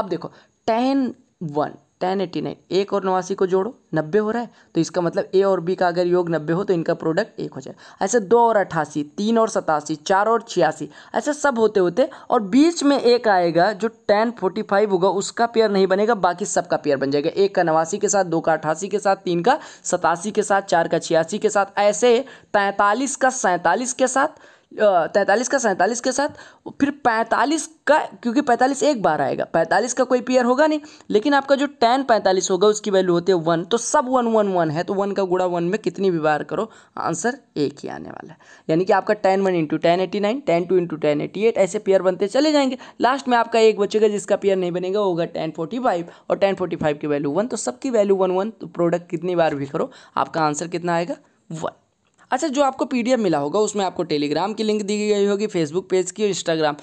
अब देखो tan one tan eighty nine एक और नवासी को जोड़ो नब्बे हो रहा है तो इसका मतलब ए और बी का अगर योग नब्बे हो तो इनका प्रोडक्ट एक हो जाए ऐसे दो और अट्ठासी तीन और सतासी चार और छियासी ऐसे सब होते होते और बीच में एक आएगा जो टेन फोर्टी फाइव होगा उसका पेयर नहीं बनेगा बाकी सबका पेयर बन जाएगा एक का नवासी के साथ दो का अट्ठासी के साथ तीन का सतासी के साथ चार का छियासी के साथ ऐसे तैंतालीस का सैंतालीस के साथ तैंतालीस का सैंतालीस के साथ फिर पैंतालीस का क्योंकि पैंतालीस एक बार आएगा पैंतालीस का कोई पेयर होगा नहीं लेकिन आपका जो टेन पैंतालीस होगा उसकी वैल्यू होती है वन तो सब वन वन वन है तो वन का गुड़ा वन में कितनी भी बार करो आंसर एक ही आने वाला है यानी कि आपका tan one into tan eighty nine tan two into tan eighty eight ऐसे पेयर बनते चले जाएंगे लास्ट में आपका एक बचेगा जिसका पेयर नहीं बनेगा होगा टेन फोर्टी फाइव और टेन फोर्टी फाइव की वैल्यू वन तो सबकी वैल्यू वन वन तो प्रोडक्ट कितनी बार भी करो आपका आंसर कितना आएगा वन अच्छा जो आपको पी मिला होगा उसमें आपको टेलीग्राम की लिंक दी गई होगी फेसबुक पेज की इंस्टाग्राम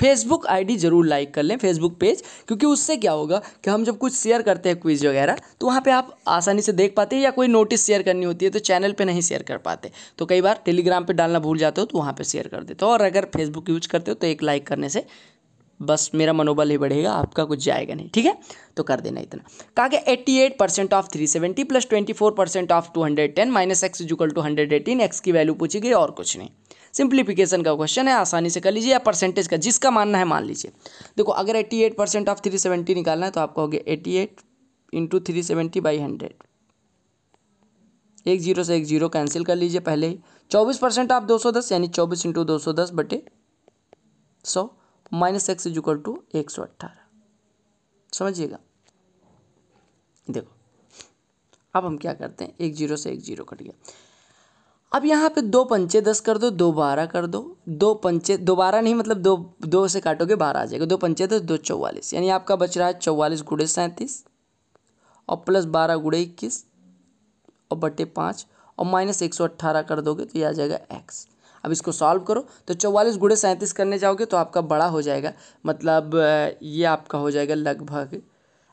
फेसबुक आईडी जरूर लाइक कर लें फेसबुक पेज क्योंकि उससे क्या होगा कि हम जब कुछ शेयर करते हैं क्विज वगैरह तो वहाँ पे आप आसानी से देख पाते हैं या कोई नोटिस शेयर करनी होती है तो चैनल पे नहीं शेयर कर पाते तो कई बार टेलीग्राम पे डालना भूल जाते हो तो वहाँ पे शेयर कर देते हो और अगर फेसबुक यूज करते हो तो एक लाइक करने से बस मेरा मनोबल ही बढ़ेगा आपका कुछ जाएगा नहीं ठीक है तो कर देना इतना कहा कि eight percent of three seventy plus twenty four percent of two hundred ten minus X is equal to hundred eighteen X की वैल्यू पूछी गई और कुछ नहीं सिंप्लीफिकेशन का क्वेश्चन है आसानी से कर लीजिए या परसेंटेज का जिसका मानना है मान लीजिए देखो अगर eighty eight percent of three seventy निकालना है तो आपका हो गया eighty eight into three seventy by hundred एक जीरो से एक जीरो कैंसिल कर लीजिए पहले ही चौबीस परसेंट ऑफ दो सौ दस यानी चौबीस इंटू दो सौ दस बटे सौ minus X is equal to एक सौ अट्ठारह समझिएगा देखो अब हम क्या करते हैं एक जीरो से एक जीरो कट गया अब यहाँ पे दो पंचे दस कर दो दो बारह कर दो दो पंचे दो बारह नहीं मतलब दो दो से काटोगे बारह आ जाएगा दो पंचे दस दो चौवालीस यानी आपका बच रहा है चौवालीस गुड़े सैंतीस और प्लस बारह गुड़े इक्कीस और बटे पाँच और माइनस एक सौ अट्ठारह कर दोगे तो यह आ जाएगा एक्स अब इसको सॉल्व करो तो चौवालीस गुड़े सैंतीस करने जाओगे तो आपका बड़ा हो जाएगा मतलब ये आपका हो जाएगा लगभग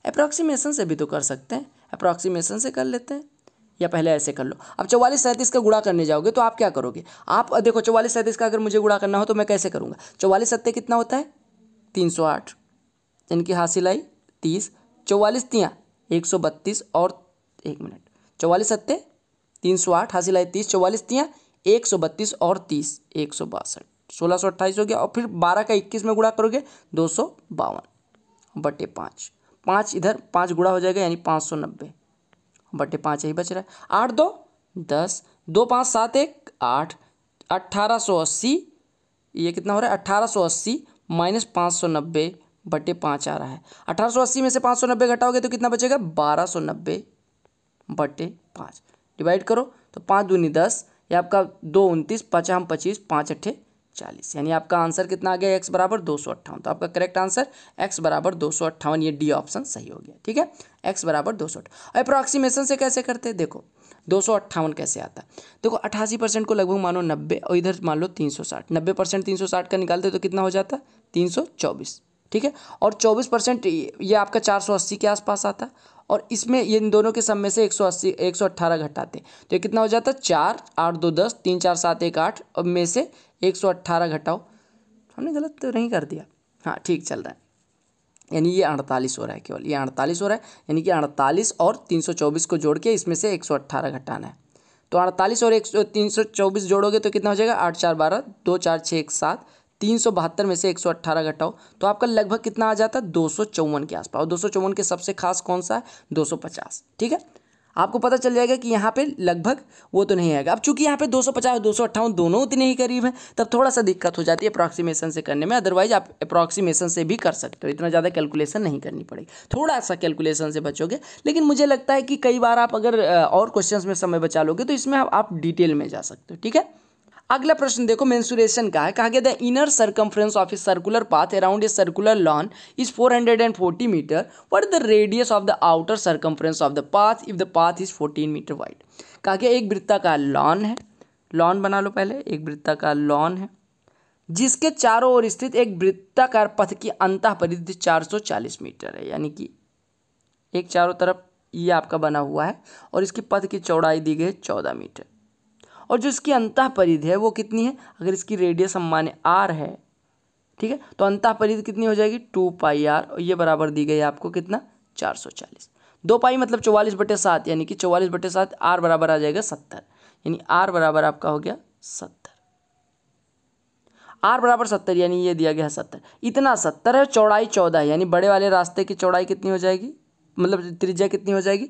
अप्रॉक्सीमेशन से भी तो कर सकते हैं अप्रॉक्सीमेशन से कर लेते हैं या पहले ऐसे कर लो अब चौवालीस सैंतीस का गुड़ा करने जाओगे तो आप क्या करोगे आप देखो चौवालीस सैंतीस का अगर मुझे गुड़ा करना हो तो मैं कैसे करूँगा चौवालीस सत्ते कितना होता है तीन सौ आठ इनकी हासिल आई तीस चौवालीस तियाँ एक सौ बत्तीस और एक मिनट चौवालीस सत्ते तीन सौ आठ हासिल आई तीस चौवालीस तियाँ एक सौ बत्तीस और तीस एक सौ बासठ सोलह सौ अट्ठाईस हो गया और फिर बारह का इक्कीस में गुड़ा करोगे दो सौ बावन बटे पाँच पाँच इधर पाँच गुड़ा हो जाएगा यानी पाँच सौ नब्बे बटे पाँच यही बच रहा है आठ दो दस दो पाँच सात एक आठ अट्ठारह सौ अस्सी ये कितना हो रहा है अट्ठारह सौ अस्सी माइनस पाँच सौ नब्बे बटे पाँच आ रहा है अठारह सौ अस्सी में से पाँच सौ नब्बे घटाओगे तो कितना बचेगा बारह सौ नब्बे बटे पाँच डिवाइड करो तो पाँच दूनी दस ये आपका दो उनतीस पचाम पच्चीस पाँच अट्ठे चालीस यानी आपका आंसर कितना आ गया एक्स बराबर दो सौ अट्ठावन तो आपका करेक्ट आंसर एक्स बराबर दो सौ अट्ठावन ये डी ऑप्शन सही हो गया ठीक है एक्स बराबर दो सौ अट्ठावन अप्रॉक्सीमेशन से कैसे करते हैं देखो दो सौ अट्ठावन कैसे आता देखो अट्ठासी परसेंट को लगभग मानो नब्बे और इधर मान लो तीन सौ साठ नब्बे परसेंट तीन सौ साठ का निकालते तो कितना हो जाता तीन सौ चौबीस ठीक है और चौबीस परसेंट ये आपका चार सौ अस्सी के आसपास आता और इसमें इन दोनों के सम में से एक सौ अस्सी एक सौ अट्ठारह घटाते तो ये कितना हो जाता है चार आठ दो दस तीन चार सात एक आठ और में से एक सौ अट्ठारह घटाओ हमने गलत तो नहीं कर दिया हाँ ठीक चल रहा है यानी ये अड़तालीस हो रहा है केवल ये अड़तालीस हो रहा है यानी कि अड़तालीस और तीन सौ चौबीस को जोड़ के इसमें से एक सौ अट्ठारह घटाना है तो अड़तालीस और एक सौ तीन सौ चौबीस जोड़ोगे तो कितना हो जाएगा आठ चार बारह दो चार छः एक सात तीन सौ बहत्तर में से एक सौ अट्ठारह घटाओ तो आपका लगभग कितना आ जाता है दो सौ चौवन के आसपास और दो सौ चौवन के सबसे खास कौन सा है दो सौ पचास ठीक है आपको पता चल जाएगा कि यहाँ पे लगभग वो तो नहीं आएगा अब चूंकि यहाँ पे 250 और दो दोनों उतने ही करीब हैं तब थोड़ा सा दिक्कत हो जाती है अप्रॉक्सीमेशन से करने में अदरवाइज आप अप्रॉक्सीमेशन से भी कर सकते हो इतना ज़्यादा कैलकुलेशन नहीं करनी पड़ेगी थोड़ा सा कैलकुलेशन से बचोगे लेकिन मुझे लगता है कि कई बार आप अगर और क्वेश्चन में समय बचा लोगे तो इसमें आप डिटेल में जा सकते हो ठीक है अगला प्रश्न देखो मेंसुरेशन का है कहा गया the inner circumference of a circular path around a circular lawn is 440 metre what the radius of the outer circumference of the path if the path is 14 metre wide कहा गया एक वृत्ता का लॉन है lawn बना लो पहले एक वृत्ता का lawn है जिसके चारों ओर स्थित एक वृत्ताकार पथ की अंत परिधि चार मीटर है यानी कि एक चारों तरफ ये आपका बना हुआ है और इसकी पथ की चौड़ाई दी गई है चौदह मीटर और जो इसकी अंतः परिधि है वो कितनी है अगर इसकी रेडियस हम माने आर है ठीक है तो अंतः परिधि कितनी हो जाएगी टू पाई आर और ये बराबर दी गई आपको कितना चार सौ चालीस दो पाई मतलब चौवालीस बटे सात यानी कि चौवालीस बटे सात आर बराबर आ जाएगा सत्तर यानी आर बराबर आपका हो गया सत्तर आर बराबर सत्तर यानी ये दिया गया है सत्तर इतना सत्तर है चौड़ाई चौदह यानी बड़े वाले रास्ते की चौड़ाई कितनी हो जाएगी मतलब त्रिज्या कितनी हो जाएगी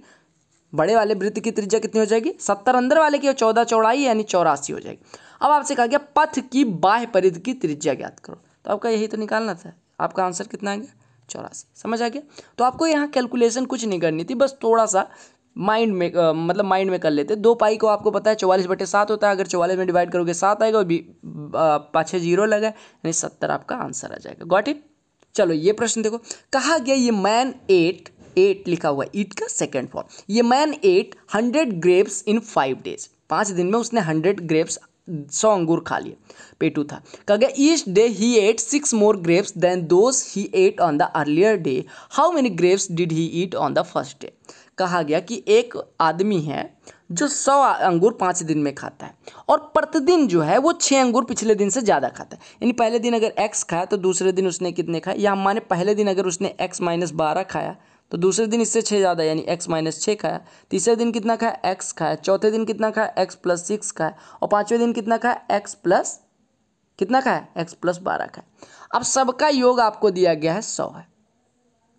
बड़े वाले वृत्त की त्रिज्या कितनी हो जाएगी सत्तर अंदर वाले की और चौदह चौड़ाई यानी चौरासी हो जाएगी अब आपसे कहा गया पथ की बाह्य परिध की त्रिज्या ज्ञात करो तो आपका यही तो निकालना था आपका आंसर कितना आ गया चौरासी समझ आ गया तो आपको यहाँ कैलकुलेशन कुछ नहीं करनी थी बस थोड़ा सा माइंड में आ, मतलब माइंड में कर लेते दो पाई को आपको पता है चौवालीस बटे सात होता है अगर चौवालीस में डिवाइड करोगे सात आएगा और पाछे जीरो लगा यानी सत्तर आपका आंसर आ जाएगा गॉट इट चलो ये प्रश्न देखो कहा गया ये मैन एट एट लिखा हुआ है ईट का सेकेंड फॉर्म ये man ate hundred grapes in five days पाँच दिन में उसने हंड्रेड ग्रेप्स सौ अंगूर खा लिए पेटू था कह गया each day he ate six more grapes than those he ate on the earlier day how many grapes did he eat on the first day कहा गया कि एक आदमी है जो सौ अंगूर पाँच दिन में खाता है और प्रतिदिन जो है वो छः अंगूर पिछले दिन से ज़्यादा खाता है यानी पहले दिन अगर एक्स खाया तो दूसरे दिन उसने कितने खाए या माने पहले दिन अगर उसने एक्स माइनस बारह खाया तो दूसरे दिन इससे छः ज़्यादा यानी एक्स माइनस छः खाया तीसरे दिन कितना खाया एक्स खाया चौथे दिन कितना खाया एक्स प्लस सिक्स खाया और पाँचवें दिन कितना खाया एक्स प्लस कितना खाया एक्स प्लस बारह खाया अब सबका योग आपको दिया गया है सौ है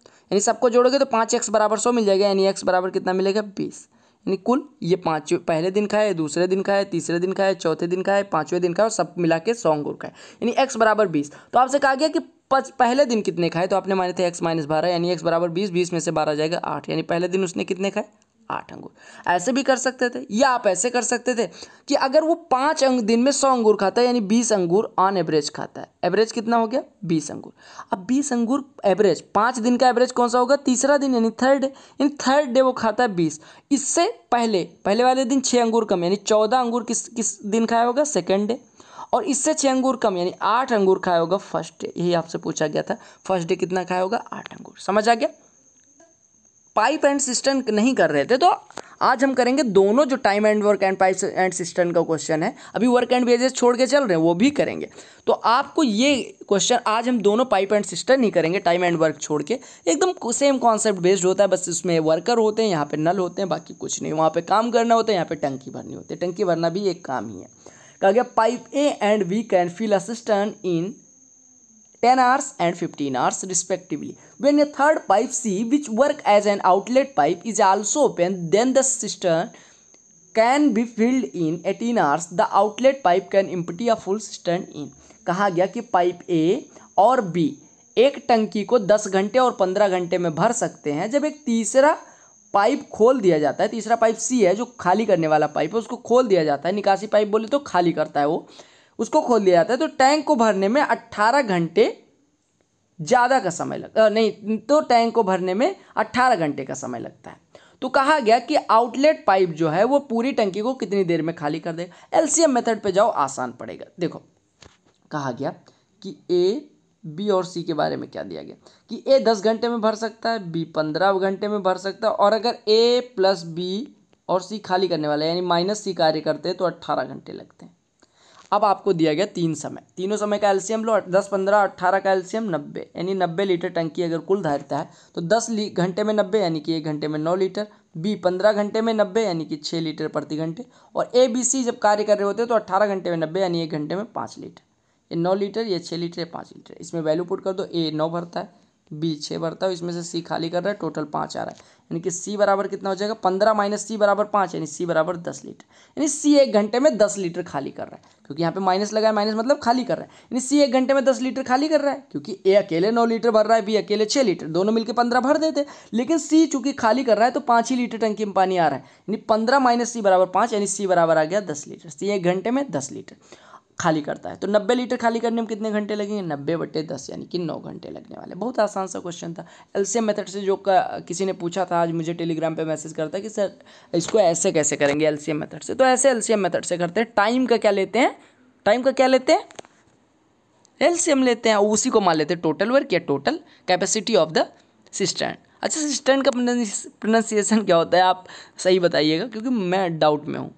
यानी सबको जोड़ोगे तो पाँच एक्स बराबर सौ मिल जाएगा यानी एक्स बराबर कितना मिलेगा बीस यानी कुल ये पाँच पहले दिन का है दूसरे दिन का है तीसरे दिन का है चौथे दिन का है पाँचवें दिन का है और सब मिला के सौ अंगूर का है यानी एक्स बराबर बीस तो आपसे कहा गया कि पच पहले दिन कितने खाए तो आपने माने थे एक्स माइनस बारह यानी एक्स बराबर बीस बीस में से बारह जाएगा आठ यानी पहले दिन उसने कितने खाए आठ अंगूर ऐसे भी कर सकते थे या आप ऐसे कर सकते थे कि अगर वो पाँच अंग दिन में सौ अंगूर खाता है यानी बीस अंगूर ऑन एवरेज खाता है एवरेज कितना हो गया बीस अंगूर अब बीस अंगूर एवरेज पाँच दिन का एवरेज कौन सा होगा तीसरा दिन यानी थर्ड डे यानी थर्ड डे वो खाता है बीस इससे पहले पहले वाले दिन छः अंगूर कम यानी चौदह अंगूर किस किस दिन खाया होगा सेकेंड डे और इससे छः अंगूर कम यानी आठ अंगूर खाया होगा फर्स्ट डे यही आपसे पूछा गया था फर्स्ट डे कितना खाया होगा आठ अंगूर समझ आ गया पाइप एंड सिस्टम नहीं कर रहे थे तो आज हम करेंगे दोनों जो time and work and pipe and cistern का क्वेश्चन है अभी वर्क एंड वेजेस छोड़ के चल रहे हैं वो भी करेंगे तो आपको ये क्वेश्चन आज हम दोनों पाइप एंड सिस्टम ही करेंगे टाइम एंड वर्क छोड़ के एकदम सेम कॉन्सेप्ट बेस्ड होता है बस इसमें वर्कर होते हैं यहाँ पर नल होते हैं बाकी कुछ नहीं वहाँ पर काम करना होता है यहाँ पर टंकी भरनी होती है टंकी भरना भी एक काम ही है कहा गया pipe A and B can fill a cistern in ten hours and fifteen hours respectively when a third pipe C which work as an outlet pipe is also open then the cistern can be filled in eighteen hours the outlet pipe can empty a full cistern in कहा गया कि pipe ए और B एक टंकी को दस घंटे और पंद्रह घंटे में भर सकते हैं जब एक तीसरा पाइप खोल दिया जाता है तीसरा पाइप सी है जो खाली करने वाला पाइप है उसको खोल दिया जाता है निकासी पाइप बोले तो खाली करता है वो उसको खोल दिया जाता है तो टैंक को भरने में अट्ठारह घंटे ज़्यादा का समय लगता नहीं तो टैंक को भरने में अट्ठारह घंटे का समय लगता है तो कहा गया कि आउटलेट पाइप जो है वो पूरी टंकी को कितनी देर में खाली कर देगा एलसीएम मेथड पे जाओ आसान पड़ेगा देखो कहा गया कि ए बी और सी के बारे में क्या दिया गया कि ए दस घंटे में भर सकता है बी पंद्रह घंटे में भर सकता है और अगर ए प्लस बी और सी खाली करने वाला है यानी माइनस सी कार्य करते हैं तो अट्ठारह घंटे लगते हैं अब आपको दिया गया तीन समय तीनों समय का एल्शियम लो दस पंद्रह अट्ठारह का एल्शियम नब्बे यानी नब्बे लीटर टंकी अगर कुल धारता है तो दस घंटे में नब्बे यानी कि एक घंटे में नौ लीटर बी पंद्रह घंटे में नब्बे यानी कि छः लीटर प्रति घंटे और ए बी सी जब कार्य कर रहे होते हैं तो अट्ठारह घंटे में नब्बे यानी एक घंटे में पाँच लीटर ये नौ लीटर ये छः लीटर या पाँच लीटर इसमें वैल्यू पुट कर दो ए नौ भरता है बी छः बढ़ता है इसमें से सी खाली कर रहा है टोटल पाँच आ रहा है यानी कि सी बराबर कितना हो जाएगा पंद्रह माइनस सी बराबर पाँच यानी सी बराबर दस लीटर यानी सी एक घंटे में दस लीटर खाली कर रहा है क्योंकि यहाँ पे माइनस लगा है माइनस मतलब खाली कर रहा है यानी सी एक घंटे में दस लीटर खाली कर रहा है क्योंकि ए अकेले नौ लीटर भर रहा है बी अकेले छः लीटर दोनों मिलकर पंद्रह भर देते लेकिन सी चूंकि खाली कर रहा है तो पाँच ही लीटर टंकी में पानी आ रहा है यानी पंद्रह माइनस सी बराबर पाँच यानी सी बराबर आ गया दस लीटर सी एक घंटे में दस लीटर खाली करता है तो नब्बे लीटर खाली करने में कितने घंटे लगेंगे नब्बे बटे दस यानी कि नौ घंटे लगने वाले बहुत आसान सा क्वेश्चन था एलसीएम मेथड से जो का, किसी ने पूछा था आज मुझे टेलीग्राम पे मैसेज करता है कि सर इसको ऐसे कैसे करेंगे एलसीएम मेथड से तो ऐसे एलसीएम मेथड से करते हैं टाइम का क्या लेते हैं टाइम का क्या लेते हैं एलसीएम लेते हैं उसी को मान लेते हैं टोटल वर्क या total capacity of the cistern अच्छा सिस्टैंड का प्रोनाशिएशन क्या होता है आप सही बताइएगा क्योंकि मैं डाउट में हूँ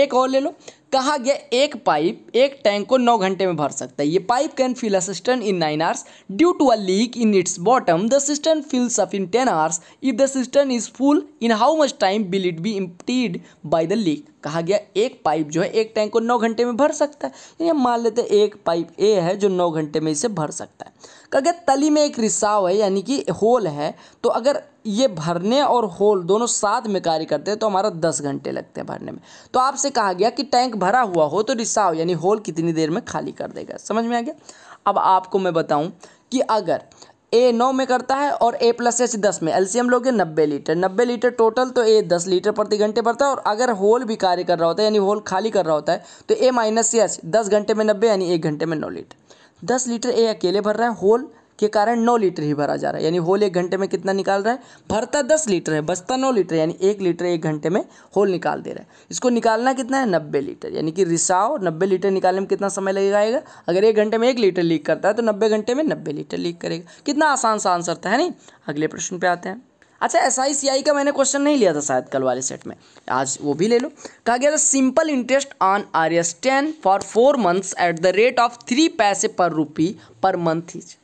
एक और ले लो कहा गया एक पाइप एक टैंक को नौ घंटे में भर सकता है ये pipe can fill a cistern in nine hours due to a leak in its bottom the cistern fills up in ten hours if the cistern is full in how much time will it be emptied by the leak कहा गया एक pipe जो है एक tank को नौ घंटे में भर सकता है तो ये मान लेते हैं एक पाइप ए है जो नौ घंटे में इसे भर सकता है कहा गया तली में एक रिसाव है यानी कि होल है तो अगर ये भरने और होल दोनों साथ में कार्य करते हैं तो हमारा दस घंटे लगते हैं भरने में तो आपसे कहा गया कि टैंक भरा हुआ हो तो रिसाव यानी होल कितनी देर में खाली कर देगा समझ में आ गया अब आपको मैं बताऊं कि अगर ए नौ में करता है और ए प्लस एच दस में एलसीएम लोगे नब्बे लीटर नब्बे लीटर टोटल तो ए दस लीटर प्रति घंटे भरता है और अगर होल भी कार्य कर रहा होता है यानी होल खाली कर रहा होता है तो ए माइनस एच दस घंटे में नब्बे यानी एक घंटे में नौ लीटर दस लीटर ए अकेले भर रहा है होल के कारण नौ लीटर ही भरा जा रहा है यानी होल एक घंटे में कितना निकाल रहा है भरता दस लीटर है बचता नौ लीटर यानी एक लीटर एक घंटे में होल निकाल दे रहा है इसको निकालना कितना है नब्बे लीटर यानी कि रिसाव नब्बे लीटर निकालने में कितना समय लगेगा अगर एक घंटे में एक लीटर लीक करता है तो नब्बे घंटे में नब्बे लीटर लीक करेगा कितना आसान सा आंसर था है नहीं अगले प्रश्न पे आते हैं अच्छा एस आई सी आई का मैंने क्वेश्चन नहीं लिया था शायद कल वाले सेट में आज वो भी ले लो कहा गया था simple interest on R S ten for four months at the rate of three paise per rupee per month is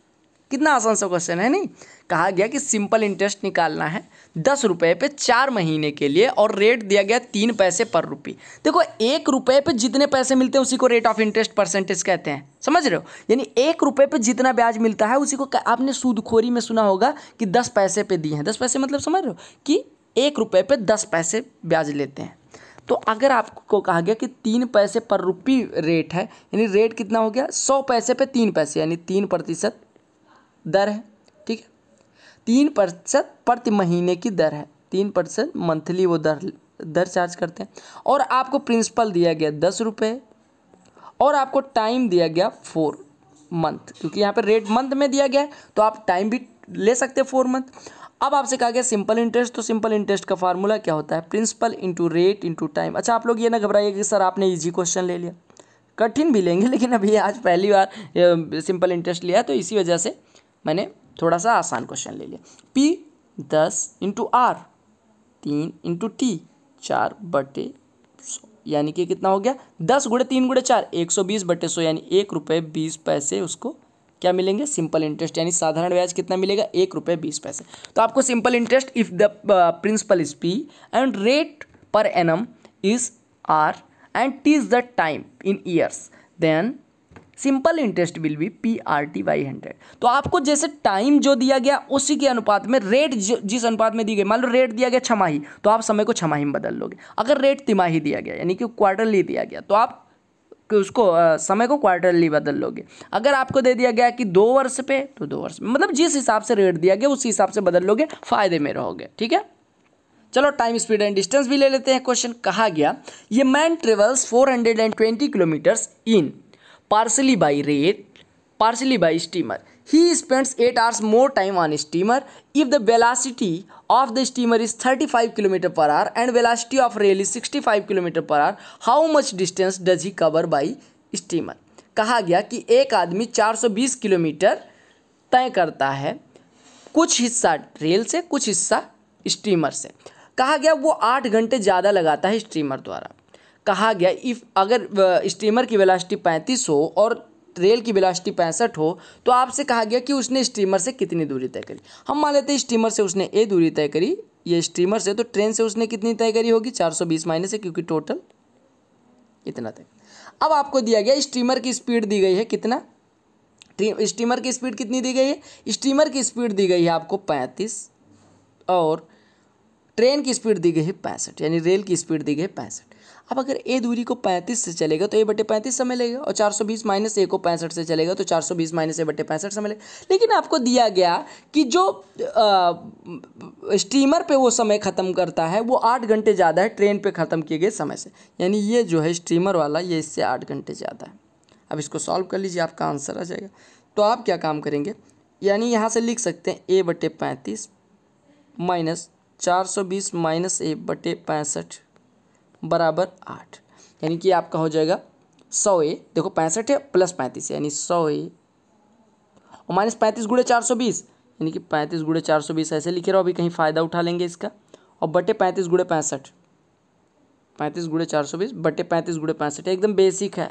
कितना आसान सा क्वेश्चन है नहीं कहा गया कि सिंपल इंटरेस्ट निकालना है दस रुपये पे चार महीने के लिए और रेट दिया गया तीन पैसे पर रुपी देखो एक रुपये पे जितने पैसे मिलते हैं उसी को रेट ऑफ इंटरेस्ट परसेंटेज कहते हैं समझ रहे हो यानी एक रुपये पे जितना ब्याज मिलता है उसी को आपने सूदखोरी में सुना होगा कि दस पैसे पे दिए हैं दस पैसे मतलब समझ रहे हो कि एक रुपये पे दस पैसे ब्याज लेते हैं तो अगर आपको कहा गया कि तीन पैसे पर रुपी रेट है यानी रेट कितना हो गया सौ पैसे पे तीन पैसे यानी तीन प्रतिशत दर है ठीक है तीन प्रतिशत प्रति महीने की दर है तीन प्रतिशत मंथली वो दर दर चार्ज करते हैं और आपको प्रिंसिपल दिया गया दस रुपये और आपको टाइम दिया गया फोर मंथ क्योंकि यहाँ पे रेट मंथ में दिया गया है तो आप टाइम भी ले सकते हैं फोर मंथ अब आपसे कहा गया सिंपल इंटरेस्ट तो सिंपल इंटरेस्ट का फार्मूला क्या होता है principal into rate into time अच्छा आप लोग ये ना घबराइए कि सर आपने इजी क्वेश्चन ले लिया कठिन भी लेंगे लेकिन अभी आज पहली बार सिंपल इंटरेस्ट लिया तो इसी वजह से मैंने थोड़ा सा आसान क्वेश्चन ले लिया पी दस इंटू आर तीन इंटू टी चार बटे सो यानी कि कितना हो गया दस गुड़े तीन गुड़े चार एक सौ बीस बटे सौ यानी एक रुपये बीस पैसे उसको क्या मिलेंगे सिंपल इंटरेस्ट यानी साधारण ब्याज कितना मिलेगा एक रुपये बीस पैसे तो आपको simple interest if the principal is P and rate per annum is R and T is the time in years then simple interest will be P R T by hundred तो आपको जैसे टाइम जो दिया गया उसी के अनुपात में रेट जिस अनुपात में दी गई मान लो रेट दिया गया छमाही तो आप समय को छमाही में बदल लोगे अगर रेट तिमाही दिया गया यानी कि क्वार्टरली दिया गया तो आप कि उसको आ, समय को क्वार्टरली बदल लोगे अगर आपको दे दिया गया कि दो वर्ष पे तो दो वर्ष मतलब जिस हिसाब से रेट दिया गया उसी हिसाब से बदल लोगे फायदे में रहोगे ठीक है चलो टाइम स्पीड एंड डिस्टेंस भी ले लेते हैं क्वेश्चन कहा गया ये man travels 420 kilometres in partly by rail partly by steamer he spends eight hours more time on steamer if the velocity of the steamer is thirty five kilometre per hour and velocity of rail is sixty five kilometre per hour how much distance does he cover by steamer कहा गया कि एक आदमी चार सौ बीस kilometre तय करता है कुछ हिस्सा रेल से कुछ हिस्सा स्टीमर से कहा गया वो आठ घंटे ज़्यादा लगाता है स्टीमर द्वारा कहा गया इफ़ अगर स्टीमर की वेलासिटी पैंतीस हो और रेल की वेलासिटी पैंसठ हो तो आपसे कहा गया कि उसने स्टीमर से कितनी दूरी तय करी हम मान लेते हैं स्टीमर से उसने ए दूरी तय करी ये स्टीमर से तो ट्रेन से उसने कितनी तय करी होगी 420 माइनस है क्योंकि टोटल इतना तय अब आपको दिया गया स्टीमर की स्पीड दी गई है कितना स्टीमर की स्पीड कितनी दी गई है स्टीमर की स्पीड दी गई है आपको पैंतीस और ट्रेन की स्पीड दी गई है पैंसठ यानी रेल की स्पीड दी गई है पैंसठ अब अगर ए दूरी को पैंतीस से चलेगा तो ए बटे पैंतीस समय लगेगा और चार सौ बीस माइनस ए को पैंसठ से चलेगा तो चार सौ बीस माइनस ए बटे पैंसठ समय लगेगा लेकिन आपको दिया गया कि जो स्टीमर पे वो समय ख़त्म करता है वो आठ घंटे ज़्यादा है ट्रेन पे ख़त्म किए गए समय से यानी ये जो है स्टीमर वाला ये इससे आठ घंटे ज़्यादा है अब इसको सॉल्व कर लीजिए आपका आंसर आ जाएगा तो आप क्या काम करेंगे यानी यहाँ से लिख सकते हैं ए बटे पैंतीस माइनस चार सौ बीस माइनस ए बटे पैंसठ बराबर आठ यानी कि आपका हो जाएगा सौ ए देखो पैंसठ है प्लस पैंतीस यानी सौ ए और माइनस पैंतीस गुड़े चार सौ बीस यानी कि पैंतीस गुड़े चार सौ बीस ऐसे लिखे रहो अभी कहीं फ़ायदा उठा लेंगे इसका और बटे पैंतीस गुड़े पैंसठ पैंतीस गुड़े चार सौ बीस बटे पैंतीस गुड़े पैंसठ एकदम बेसिक है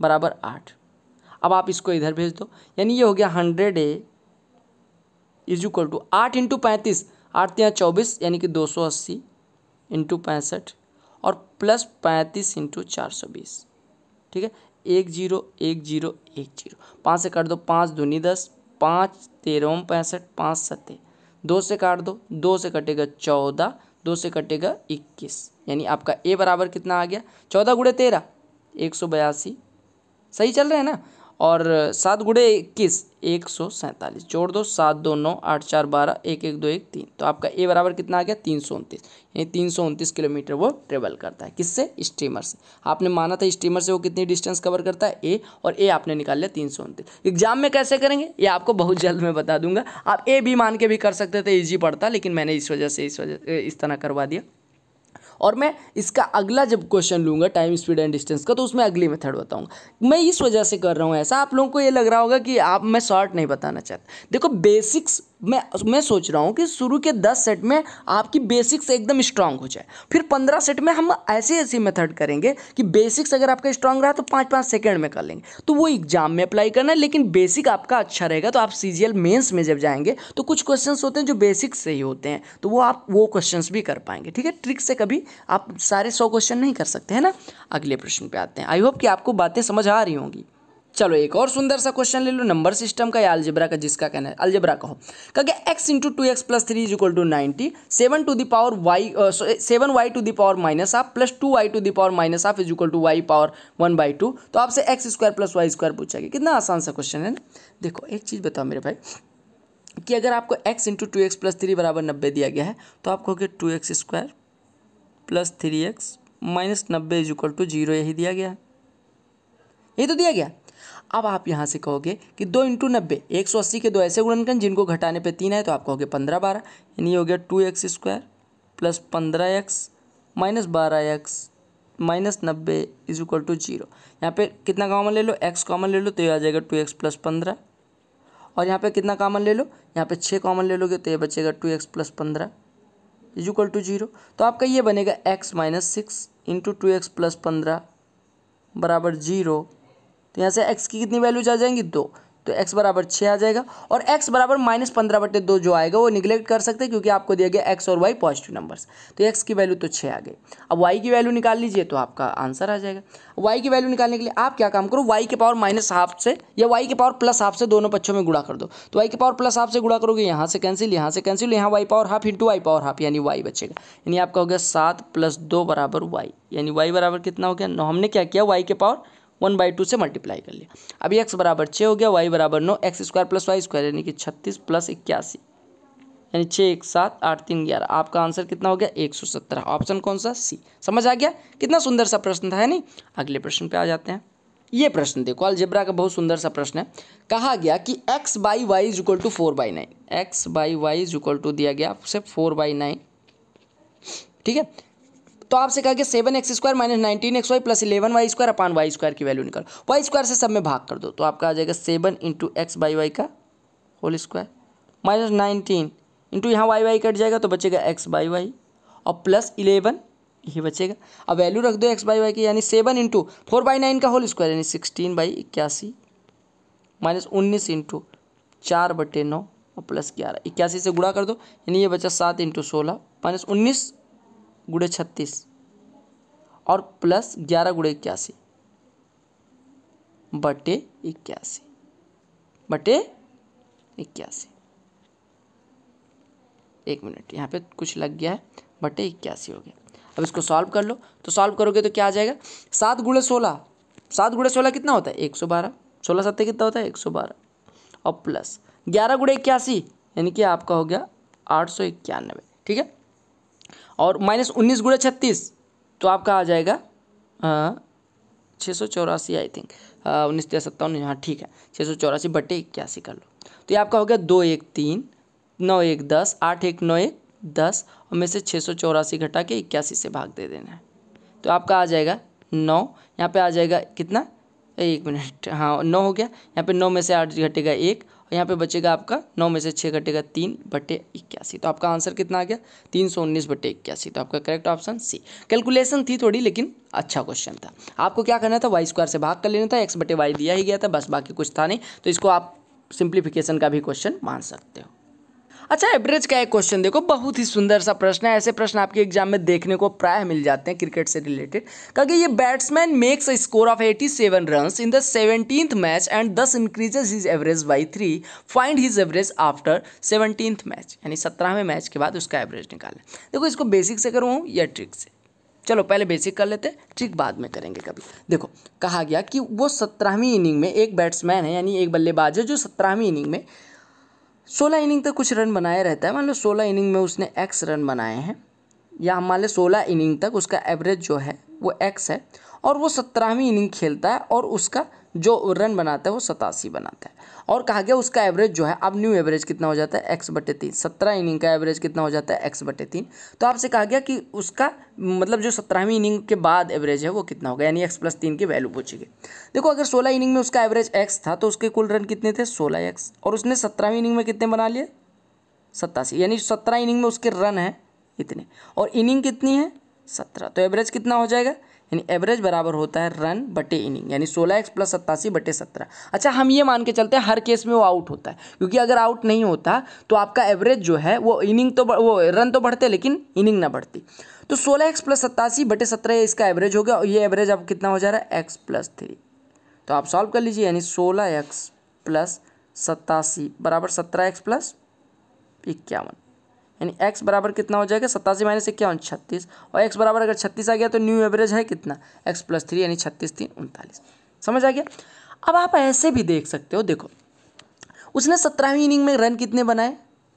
बराबर आठ अब आप इसको इधर भेज दो यानी ये हो गया hundred A is equal to आठ इंटू पैंतीस आठ या चौबीस यानी कि दो सौ अस्सी इंटू पैंसठ और प्लस पैंतीस इंटू चार सौ बीस ठीक है एक जीरो एक जीरो एक जीरो पाँच से काट दो पाँच दूनी दस पाँच तेरह पैंसठ पाँच सत्ते दो से काट दो दो से कटेगा चौदह दो से कटेगा इक्कीस यानी आपका ए बराबर कितना आ गया चौदह गुड़े तेरह एक सौ बयासी सही चल रहे हैं ना और सात गुड़े इक्कीस एक सौ सैंतालीस जोड़ दो सात दो नौ आठ चार बारह एक एक दो एक तीन तो आपका ए बराबर कितना आ गया तीन सौ उनतीस यानी तीन सौ उनतीस किलोमीटर वो ट्रेवल करता है किससे स्टीमर से आपने माना था स्टीमर से वो कितनी डिस्टेंस कवर करता है ए और ए आपने निकाल लिया तीन सौ उनतीस एग्जाम में कैसे करेंगे ये आपको बहुत जल्द मैं बता दूंगा आप ए भी मान के भी कर सकते थे ईजी पड़ता लेकिन मैंने इस वजह से इस वजह इस तरह करवा दिया और मैं इसका अगला जब क्वेश्चन लूँगा टाइम स्पीड एंड डिस्टेंस का तो उसमें अगली मेथड बताऊँगा मैं इस वजह से कर रहा हूँ ऐसा आप लोगों को ये लग रहा होगा कि आप मैं शॉर्ट नहीं बताना चाहता देखो बेसिक्स मैं मैं सोच रहा हूँ कि शुरू के दस सेट में आपकी बेसिक्स एकदम स्ट्रांग हो जाए फिर पंद्रह सेट में हम ऐसे ऐसे मेथड करेंगे कि बेसिक्स अगर आपका स्ट्रांग रहा तो पाँच पाँच सेकेंड में कर लेंगे तो वो एग्जाम में अप्लाई करना है लेकिन बेसिक आपका अच्छा रहेगा तो आप सी जी में जब जाएंगे तो कुछ क्वेश्चन होते हैं जो बेसिक्स से ही होते हैं तो वो आप वो क्वेश्चन भी कर पाएंगे ठीक है ट्रिक से कभी आप सारे सौ क्वेश्चन नहीं कर सकते हैं ना अगले प्रश्न पर आते हैं आई होप कि आपको बातें समझ आ रही होंगी चलो एक और सुंदर सा क्वेश्चन ले लो नंबर सिस्टम का या अल्जेब्रा का जिसका कहना है अल्जेब्रा का हो क्योंकि X into two X plus three is equal to ninety seven to the power Y seven Y to power minus half plus two Y to power minus half is equal to Y power one by two तो आपसे X square plus Y square पूछा गया कितना आसान सा question है देखो एक चीज़ बताओ मेरे भाई कि अगर आपको X into two X plus three बराबर नब्बे दिया गया है तो आप कहोगे two X square plus three X minus नब्बे इज इक्वल टू जीरो यही दिया गया है यही तो दिया गया अब आप यहाँ से कहोगे कि दो इंटू नब्बे एक सौ अस्सी के दो ऐसे गुणनखंड जिनको घटाने पे तीन है तो आप कहोगे पंद्रह बारह यानी हो गया टू एक्स स्क्वायर प्लस पंद्रह एक्स माइनस बारह एक्स माइनस नब्बे इज इक्वल टू जीरो यहाँ पे कितना कॉमन ले लो एक्स कॉमन ले लो तो ये आ जाएगा टू एक्स प्लस पंद्रह और यहाँ पे कितना कॉमन ले लो यहाँ पे छः कॉमन ले लोगे तो ये बचेगा टू एक्स प्लस पंद्रह इज इक्वल टू जीरो तो आपका ये बनेगा X minus six into two X plus पंद्रह बराबर जीरो तो यहाँ से एक्स की कितनी वैल्यूज आ जाएंगी दो तो एक्स बराबर छः आ जाएगा और एक्स बराबर माइनस पंद्रह बटे दो जो आएगा वो निगलेक्ट कर सकते हैं क्योंकि आपको दिया गया एक्स और वाई पॉजिटिव नंबर्स तो एक्स की वैल्यू तो छः आ गई अब वाई की वैल्यू निकाल लीजिए तो आपका आंसर आ जाएगा वाई की वैल्यू निकालने के लिए आप क्या काम करो वाई के पावर माइनस हाफ से या वाई के पावर प्लस हाफ से दोनों पक्षों में गुड़ा कर दो तो वाई के पावर प्लस हाफ से गुड़ा करोगे यहाँ से कैंसिल यहाँ से कैंसिल यहाँ Y power half into Y power half यानी वाई बचेगा यानी आपका हो गया सात प्लस दो बराबर वाई यानी वाई बराबर कितना हो गया हमने क्या किया वाई के पावर वन बाई टू से मल्टीप्लाई कर लिया अभी एक्स बराबर छः हो गया वाई बराबर नौ X square plus Y square यानी कि छत्तीस प्लस इक्यासी यानी छः एक सात आठ तीन ग्यारह आपका आंसर कितना हो गया एक सौ सत्रह ऑप्शन कौन सा सी समझ आ गया कितना सुंदर सा प्रश्न था है नहीं अगले प्रश्न पे आ जाते हैं ये प्रश्न देखो अलजेब्रा का बहुत सुंदर सा प्रश्न है कहा गया कि X by Y is equal to four by nine X by Y is equal to दिया गया आपसे फोर बाई नाइन ठीक है तो आपसे कहा कि seven X square minus nineteen X Y plus eleven Y square upon Y square की वैल्यू निकाल वाई स्क्वायर से सब में भाग कर दो तो आपका आ जाएगा seven into X by Y का whole square minus nineteen into यहाँ वाई वाई कट जाएगा तो बचेगा एक्स बाई वाई और प्लस इलेवन ये बचेगा अब वैल्यू रख दो एक्स बाई वाई की यानी seven into four by nine का होल स्क्वायर यानी सिक्सटीन बाई इक्यासी माइनस उन्नीस इंटू चार बटे नौ और प्लस ग्यारह इक्यासी से गुणा कर दो यानी ये बचा सात इंटू सोलह माइनस उन्नीस गुड़े छत्तीस और प्लस ग्यारह गुड़े इक्यासी बटे इक्यासी बटे इक्यासी एक मिनट यहाँ पे कुछ लग गया है बटे इक्यासी हो गया अब इसको सॉल्व कर लो तो सॉल्व करोगे तो क्या आ जाएगा सात गुड़े सोलह सात गुड़े सोलह कितना होता है एक सौ बारह सोलह सत्तर कितना होता है एक सौ बारह और प्लस ग्यारह गुड़े इक्यासी यानी कि आपका हो गया आठ सौ इक्यानवे ठीक है और माइनस उन्नीस गुड़े छत्तीस तो आपका आ जाएगा छः सौ चौरासी आई थिंक उन्नीस तेरह सत्तावन हाँ ठीक है छः सौ चौरासी बटे इक्यासी कर लो तो ये आपका हो गया दो एक तीन नौ एक दस आठ एक नौ एक दस और में से छः सौ चौरासी घटा के इक्यासी से भाग दे देना है तो आपका आ जाएगा नौ यहाँ पे आ जाएगा कितना एक मिनट हाँ नौ हो गया यहाँ पे नौ में से आठ घटेगा एक और यहाँ पे बचेगा आपका नौ में से छः घटेगा तीन बटे इक्यासी तो आपका आंसर कितना आ गया तीन सौ उन्नीस बटे इक्यासी तो आपका करेक्ट ऑप्शन सी कैलकुलेशन थी थोड़ी लेकिन अच्छा क्वेश्चन था आपको क्या करना था वाई स्क्वायर से भाग कर लेना था एक्स बटे वाई दिया ही गया था बस बाकी कुछ था नहीं तो इसको आप सिंप्लीफिकेशन का भी क्वेश्चन मान सकते हो अच्छा एवरेज का एक क्वेश्चन देखो बहुत ही सुंदर सा प्रश्न है ऐसे प्रश्न आपके एग्जाम में देखने को प्राय मिल जाते हैं क्रिकेट से रिलेटेड क्योंकि ये batsman makes a score of 87 seven run in the seventeenth match and thus increases his average by three find his average after seventeenth match यानी सत्रहवें मैच के बाद उसका एवरेज निकालें देखो इसको बेसिक से करूँ या ट्रिक से चलो पहले बेसिक कर लेते हैं ट्रिक बाद में करेंगे कभी देखो कहा गया कि वो सत्रहवीं इनिंग में एक बैट्समैन है यानी एक बल्लेबाज है जो सत्रहवीं इनिंग में सोलह इनिंग तक कुछ रन बनाए रहता है मान लो सोलह इनिंग में उसने एक्स रन बनाए हैं या मान लो सोलह इनिंग तक उसका एवरेज जो है वो एक्स है और वो सत्रहवीं इनिंग खेलता है और उसका जो रन बनाता है वो सतासी बनाता है और कहा गया उसका एवरेज जो है अब न्यू एवरेज कितना हो जाता है एक्स बटे तीन सत्रह इनिंग का एवरेज कितना हो जाता है एक्स बटे तीन तो आपसे कहा गया कि उसका मतलब जो सत्रहवीं इनिंग के बाद एवरेज है वो कितना होगा यानी एक्स प्लस तीन की वैल्यू पूछी गई देखो अगर सोलह इनिंग में उसका एवरेज एक्स था तो उसके कुल रन कितने थे सोलह एक्स और उसने सत्रहवीं इनिंग में कितने बना लिए सत्तासी यानी सत्रह इनिंग में उसके रन हैं इतने और इनिंग कितनी है सत्रह तो एवरेज कितना हो जाएगा यानी एवरेज बराबर होता है रन बटे इनिंग यानी सोलह एक्स प्लस सत्तासी बटे सत्रह अच्छा हम ये मान के चलते हैं हर केस में वो आउट होता है क्योंकि अगर आउट नहीं होता तो आपका एवरेज जो है वो इनिंग तो वो रन तो बढ़ते लेकिन इनिंग ना बढ़ती तो सोलह एक्स प्लस सत्तासी बटे सत्रह इसका एवरेज हो गया और ये एवरेज अब कितना हो जा रहा है एक्स प्लस थ्री तो आप सॉल्व कर लीजिए यानी सोलह एक्स प्लस सत्तासी बराबर सत्रह एक्स प्लस इक्यावन यानी एक्स बराबर कितना हो जाएगा सत्तासी माइनस इक्यावन छत्तीस और एक्स बराबर अगर छत्तीस आ गया तो न्यू एवरेज है कितना एक्स प्लस थ्री यानी छत्तीस तीन उनतालीस समझ आ गया अब आप ऐसे भी देख सकते हो देखो उसने सत्रहवीं इनिंग में रन कितने बनाए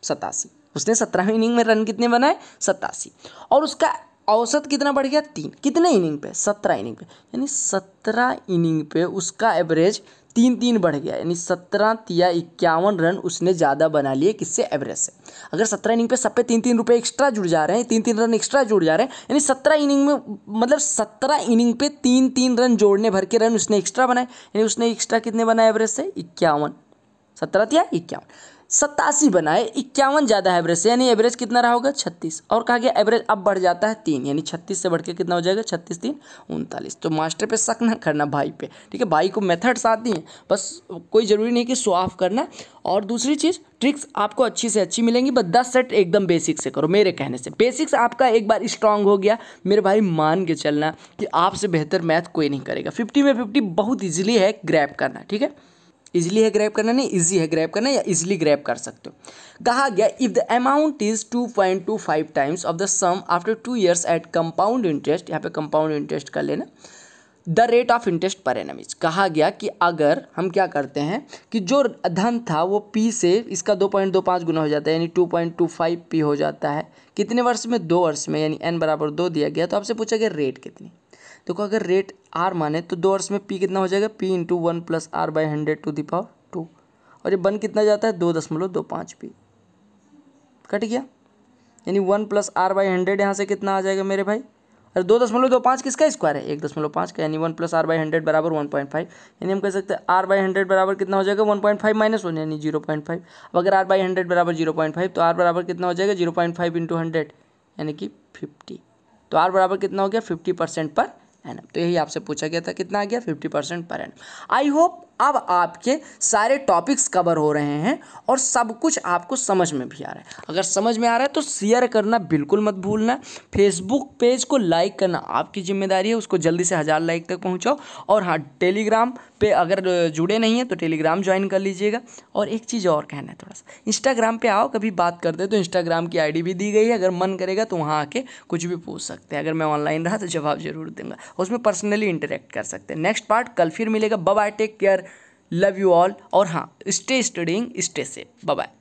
सतासी उसने सत्रहवीं इनिंग में रन कितने बनाए सतासी और उसका औसत कितना बढ़ गया तीन कितने इनिंग पे सत्रह इनिंग पे यानी सत्रह इनिंग पे उसका एवरेज तीन तीन बढ़ गया यानी सत्रह या इक्यावन रन उसने ज़्यादा बना लिए किससे एवरेज से अगर सत्रह इनिंग पे सब पे तीन तीन रुपए एक्स्ट्रा जुड़ जा रहे हैं तीन तीन रन एक्स्ट्रा जुड़ जा रहे हैं यानी सत्रह इनिंग में मतलब सत्रह इनिंग पे तीन तीन रन जोड़ने भर के रन उसने एक्स्ट्रा बनाए यानी उसने एक्स्ट्रा कितने बनाए एवरेज से इक्यावन सत्रह या इक्यावन सत्तासी बनाए इक्यावन ज़्यादा एवरेज से यानी एवरेज कितना रहा होगा छत्तीस और कहा गया एवरेज अब बढ़ जाता है तीन यानी छत्तीस से बढ़ के कितना हो जाएगा छत्तीस तीन उनतालीस तो मास्टर पे शक ना करना भाई पे ठीक है भाई को मेथड्स आती हैं बस कोई ज़रूरी नहीं कि सो ऑफ करना और दूसरी चीज़ ट्रिक्स आपको अच्छी से अच्छी मिलेंगी बस दस सेट एकदम बेसिक से करो मेरे कहने से बेसिक्स आपका एक बार स्ट्रांग हो गया मेरे भाई मान के चलना कि आपसे बेहतर मैथ कोई नहीं करेगा फिफ्टी में फिफ्टी बहुत ईजिली है ग्रैप करना ठीक है इजिली है ग्रैप करना नहीं इजी है ग्रैप करना या इजिली ग्रैप कर सकते हो कहा गया if the amount is 2.25 times of the sum after two years at compound interest यहाँ पे कंपाउंड इंटरेस्ट कर लेना the rate of interest per annum is कहा गया कि अगर हम क्या करते हैं कि जो धन था वो पी से इसका दो पॉइंट दो पाँच गुना हो जाता है यानी two point two five P हो जाता है कितने वर्ष में दो वर्ष में यानी एन बराबर दो दिया गया तो आपसे पूछा गया रेट कितनी देखो अगर रेट आर माने तो दो अर्स में पी कितना हो जाएगा P into one plus R by hundred to the power two और ये बन कितना जाता है दो दशमलव दो पाँच पी कट गया यानी one plus R by hundred यहाँ से कितना आ जाएगा मेरे भाई अरे दो दशमलव दो पाँच किसका स्क्वायर है एक दशमलव पाँच का यानी one plus R by hundred बराबर वन पॉइंट फाइव यानी हम कह सकते हैं आर बाई हंड्रेड बराबर कितना हो जाएगा one point five minus one यानी जीरो पॉइंट फाइव अब अगर आर बाई हंड्रेड बराबर जीरो पॉइंट फाइव तो आर बराबर कितना हो जाएगा zero point five into hundred यानी कि फिफ्टी तो आर बराबर कितना हो गया फिफ्टी परसेंट पर एन तो यही आपसे पूछा गया था कितना आ गया फिफ्टी परसेंट पर एन आई होप अब आपके सारे टॉपिक्स कवर हो रहे हैं और सब कुछ आपको समझ में भी आ रहा है अगर समझ में आ रहा है तो शेयर करना बिल्कुल मत भूलना फेसबुक पेज को लाइक करना आपकी जिम्मेदारी है उसको जल्दी से हज़ार लाइक तक पहुँचाओ और हाँ टेलीग्राम पे अगर जुड़े नहीं हैं तो टेलीग्राम ज्वाइन कर लीजिएगा और एक चीज़ और कहना है थोड़ा सा इंस्टाग्राम पर आओ कभी बात करते तो इंस्टाग्राम की आई भी दी गई है अगर मन करेगा तो वहाँ आके कुछ भी पूछ सकते हैं अगर मैं ऑनलाइन रहा तो जवाब जरूर दूंगा उसमें पर्सनली इंटरेक्ट कर सकते हैं नेक्स्ट पार्ट कल फिर मिलेगा बब I take care love you all और हाँ stay studying stay safe bye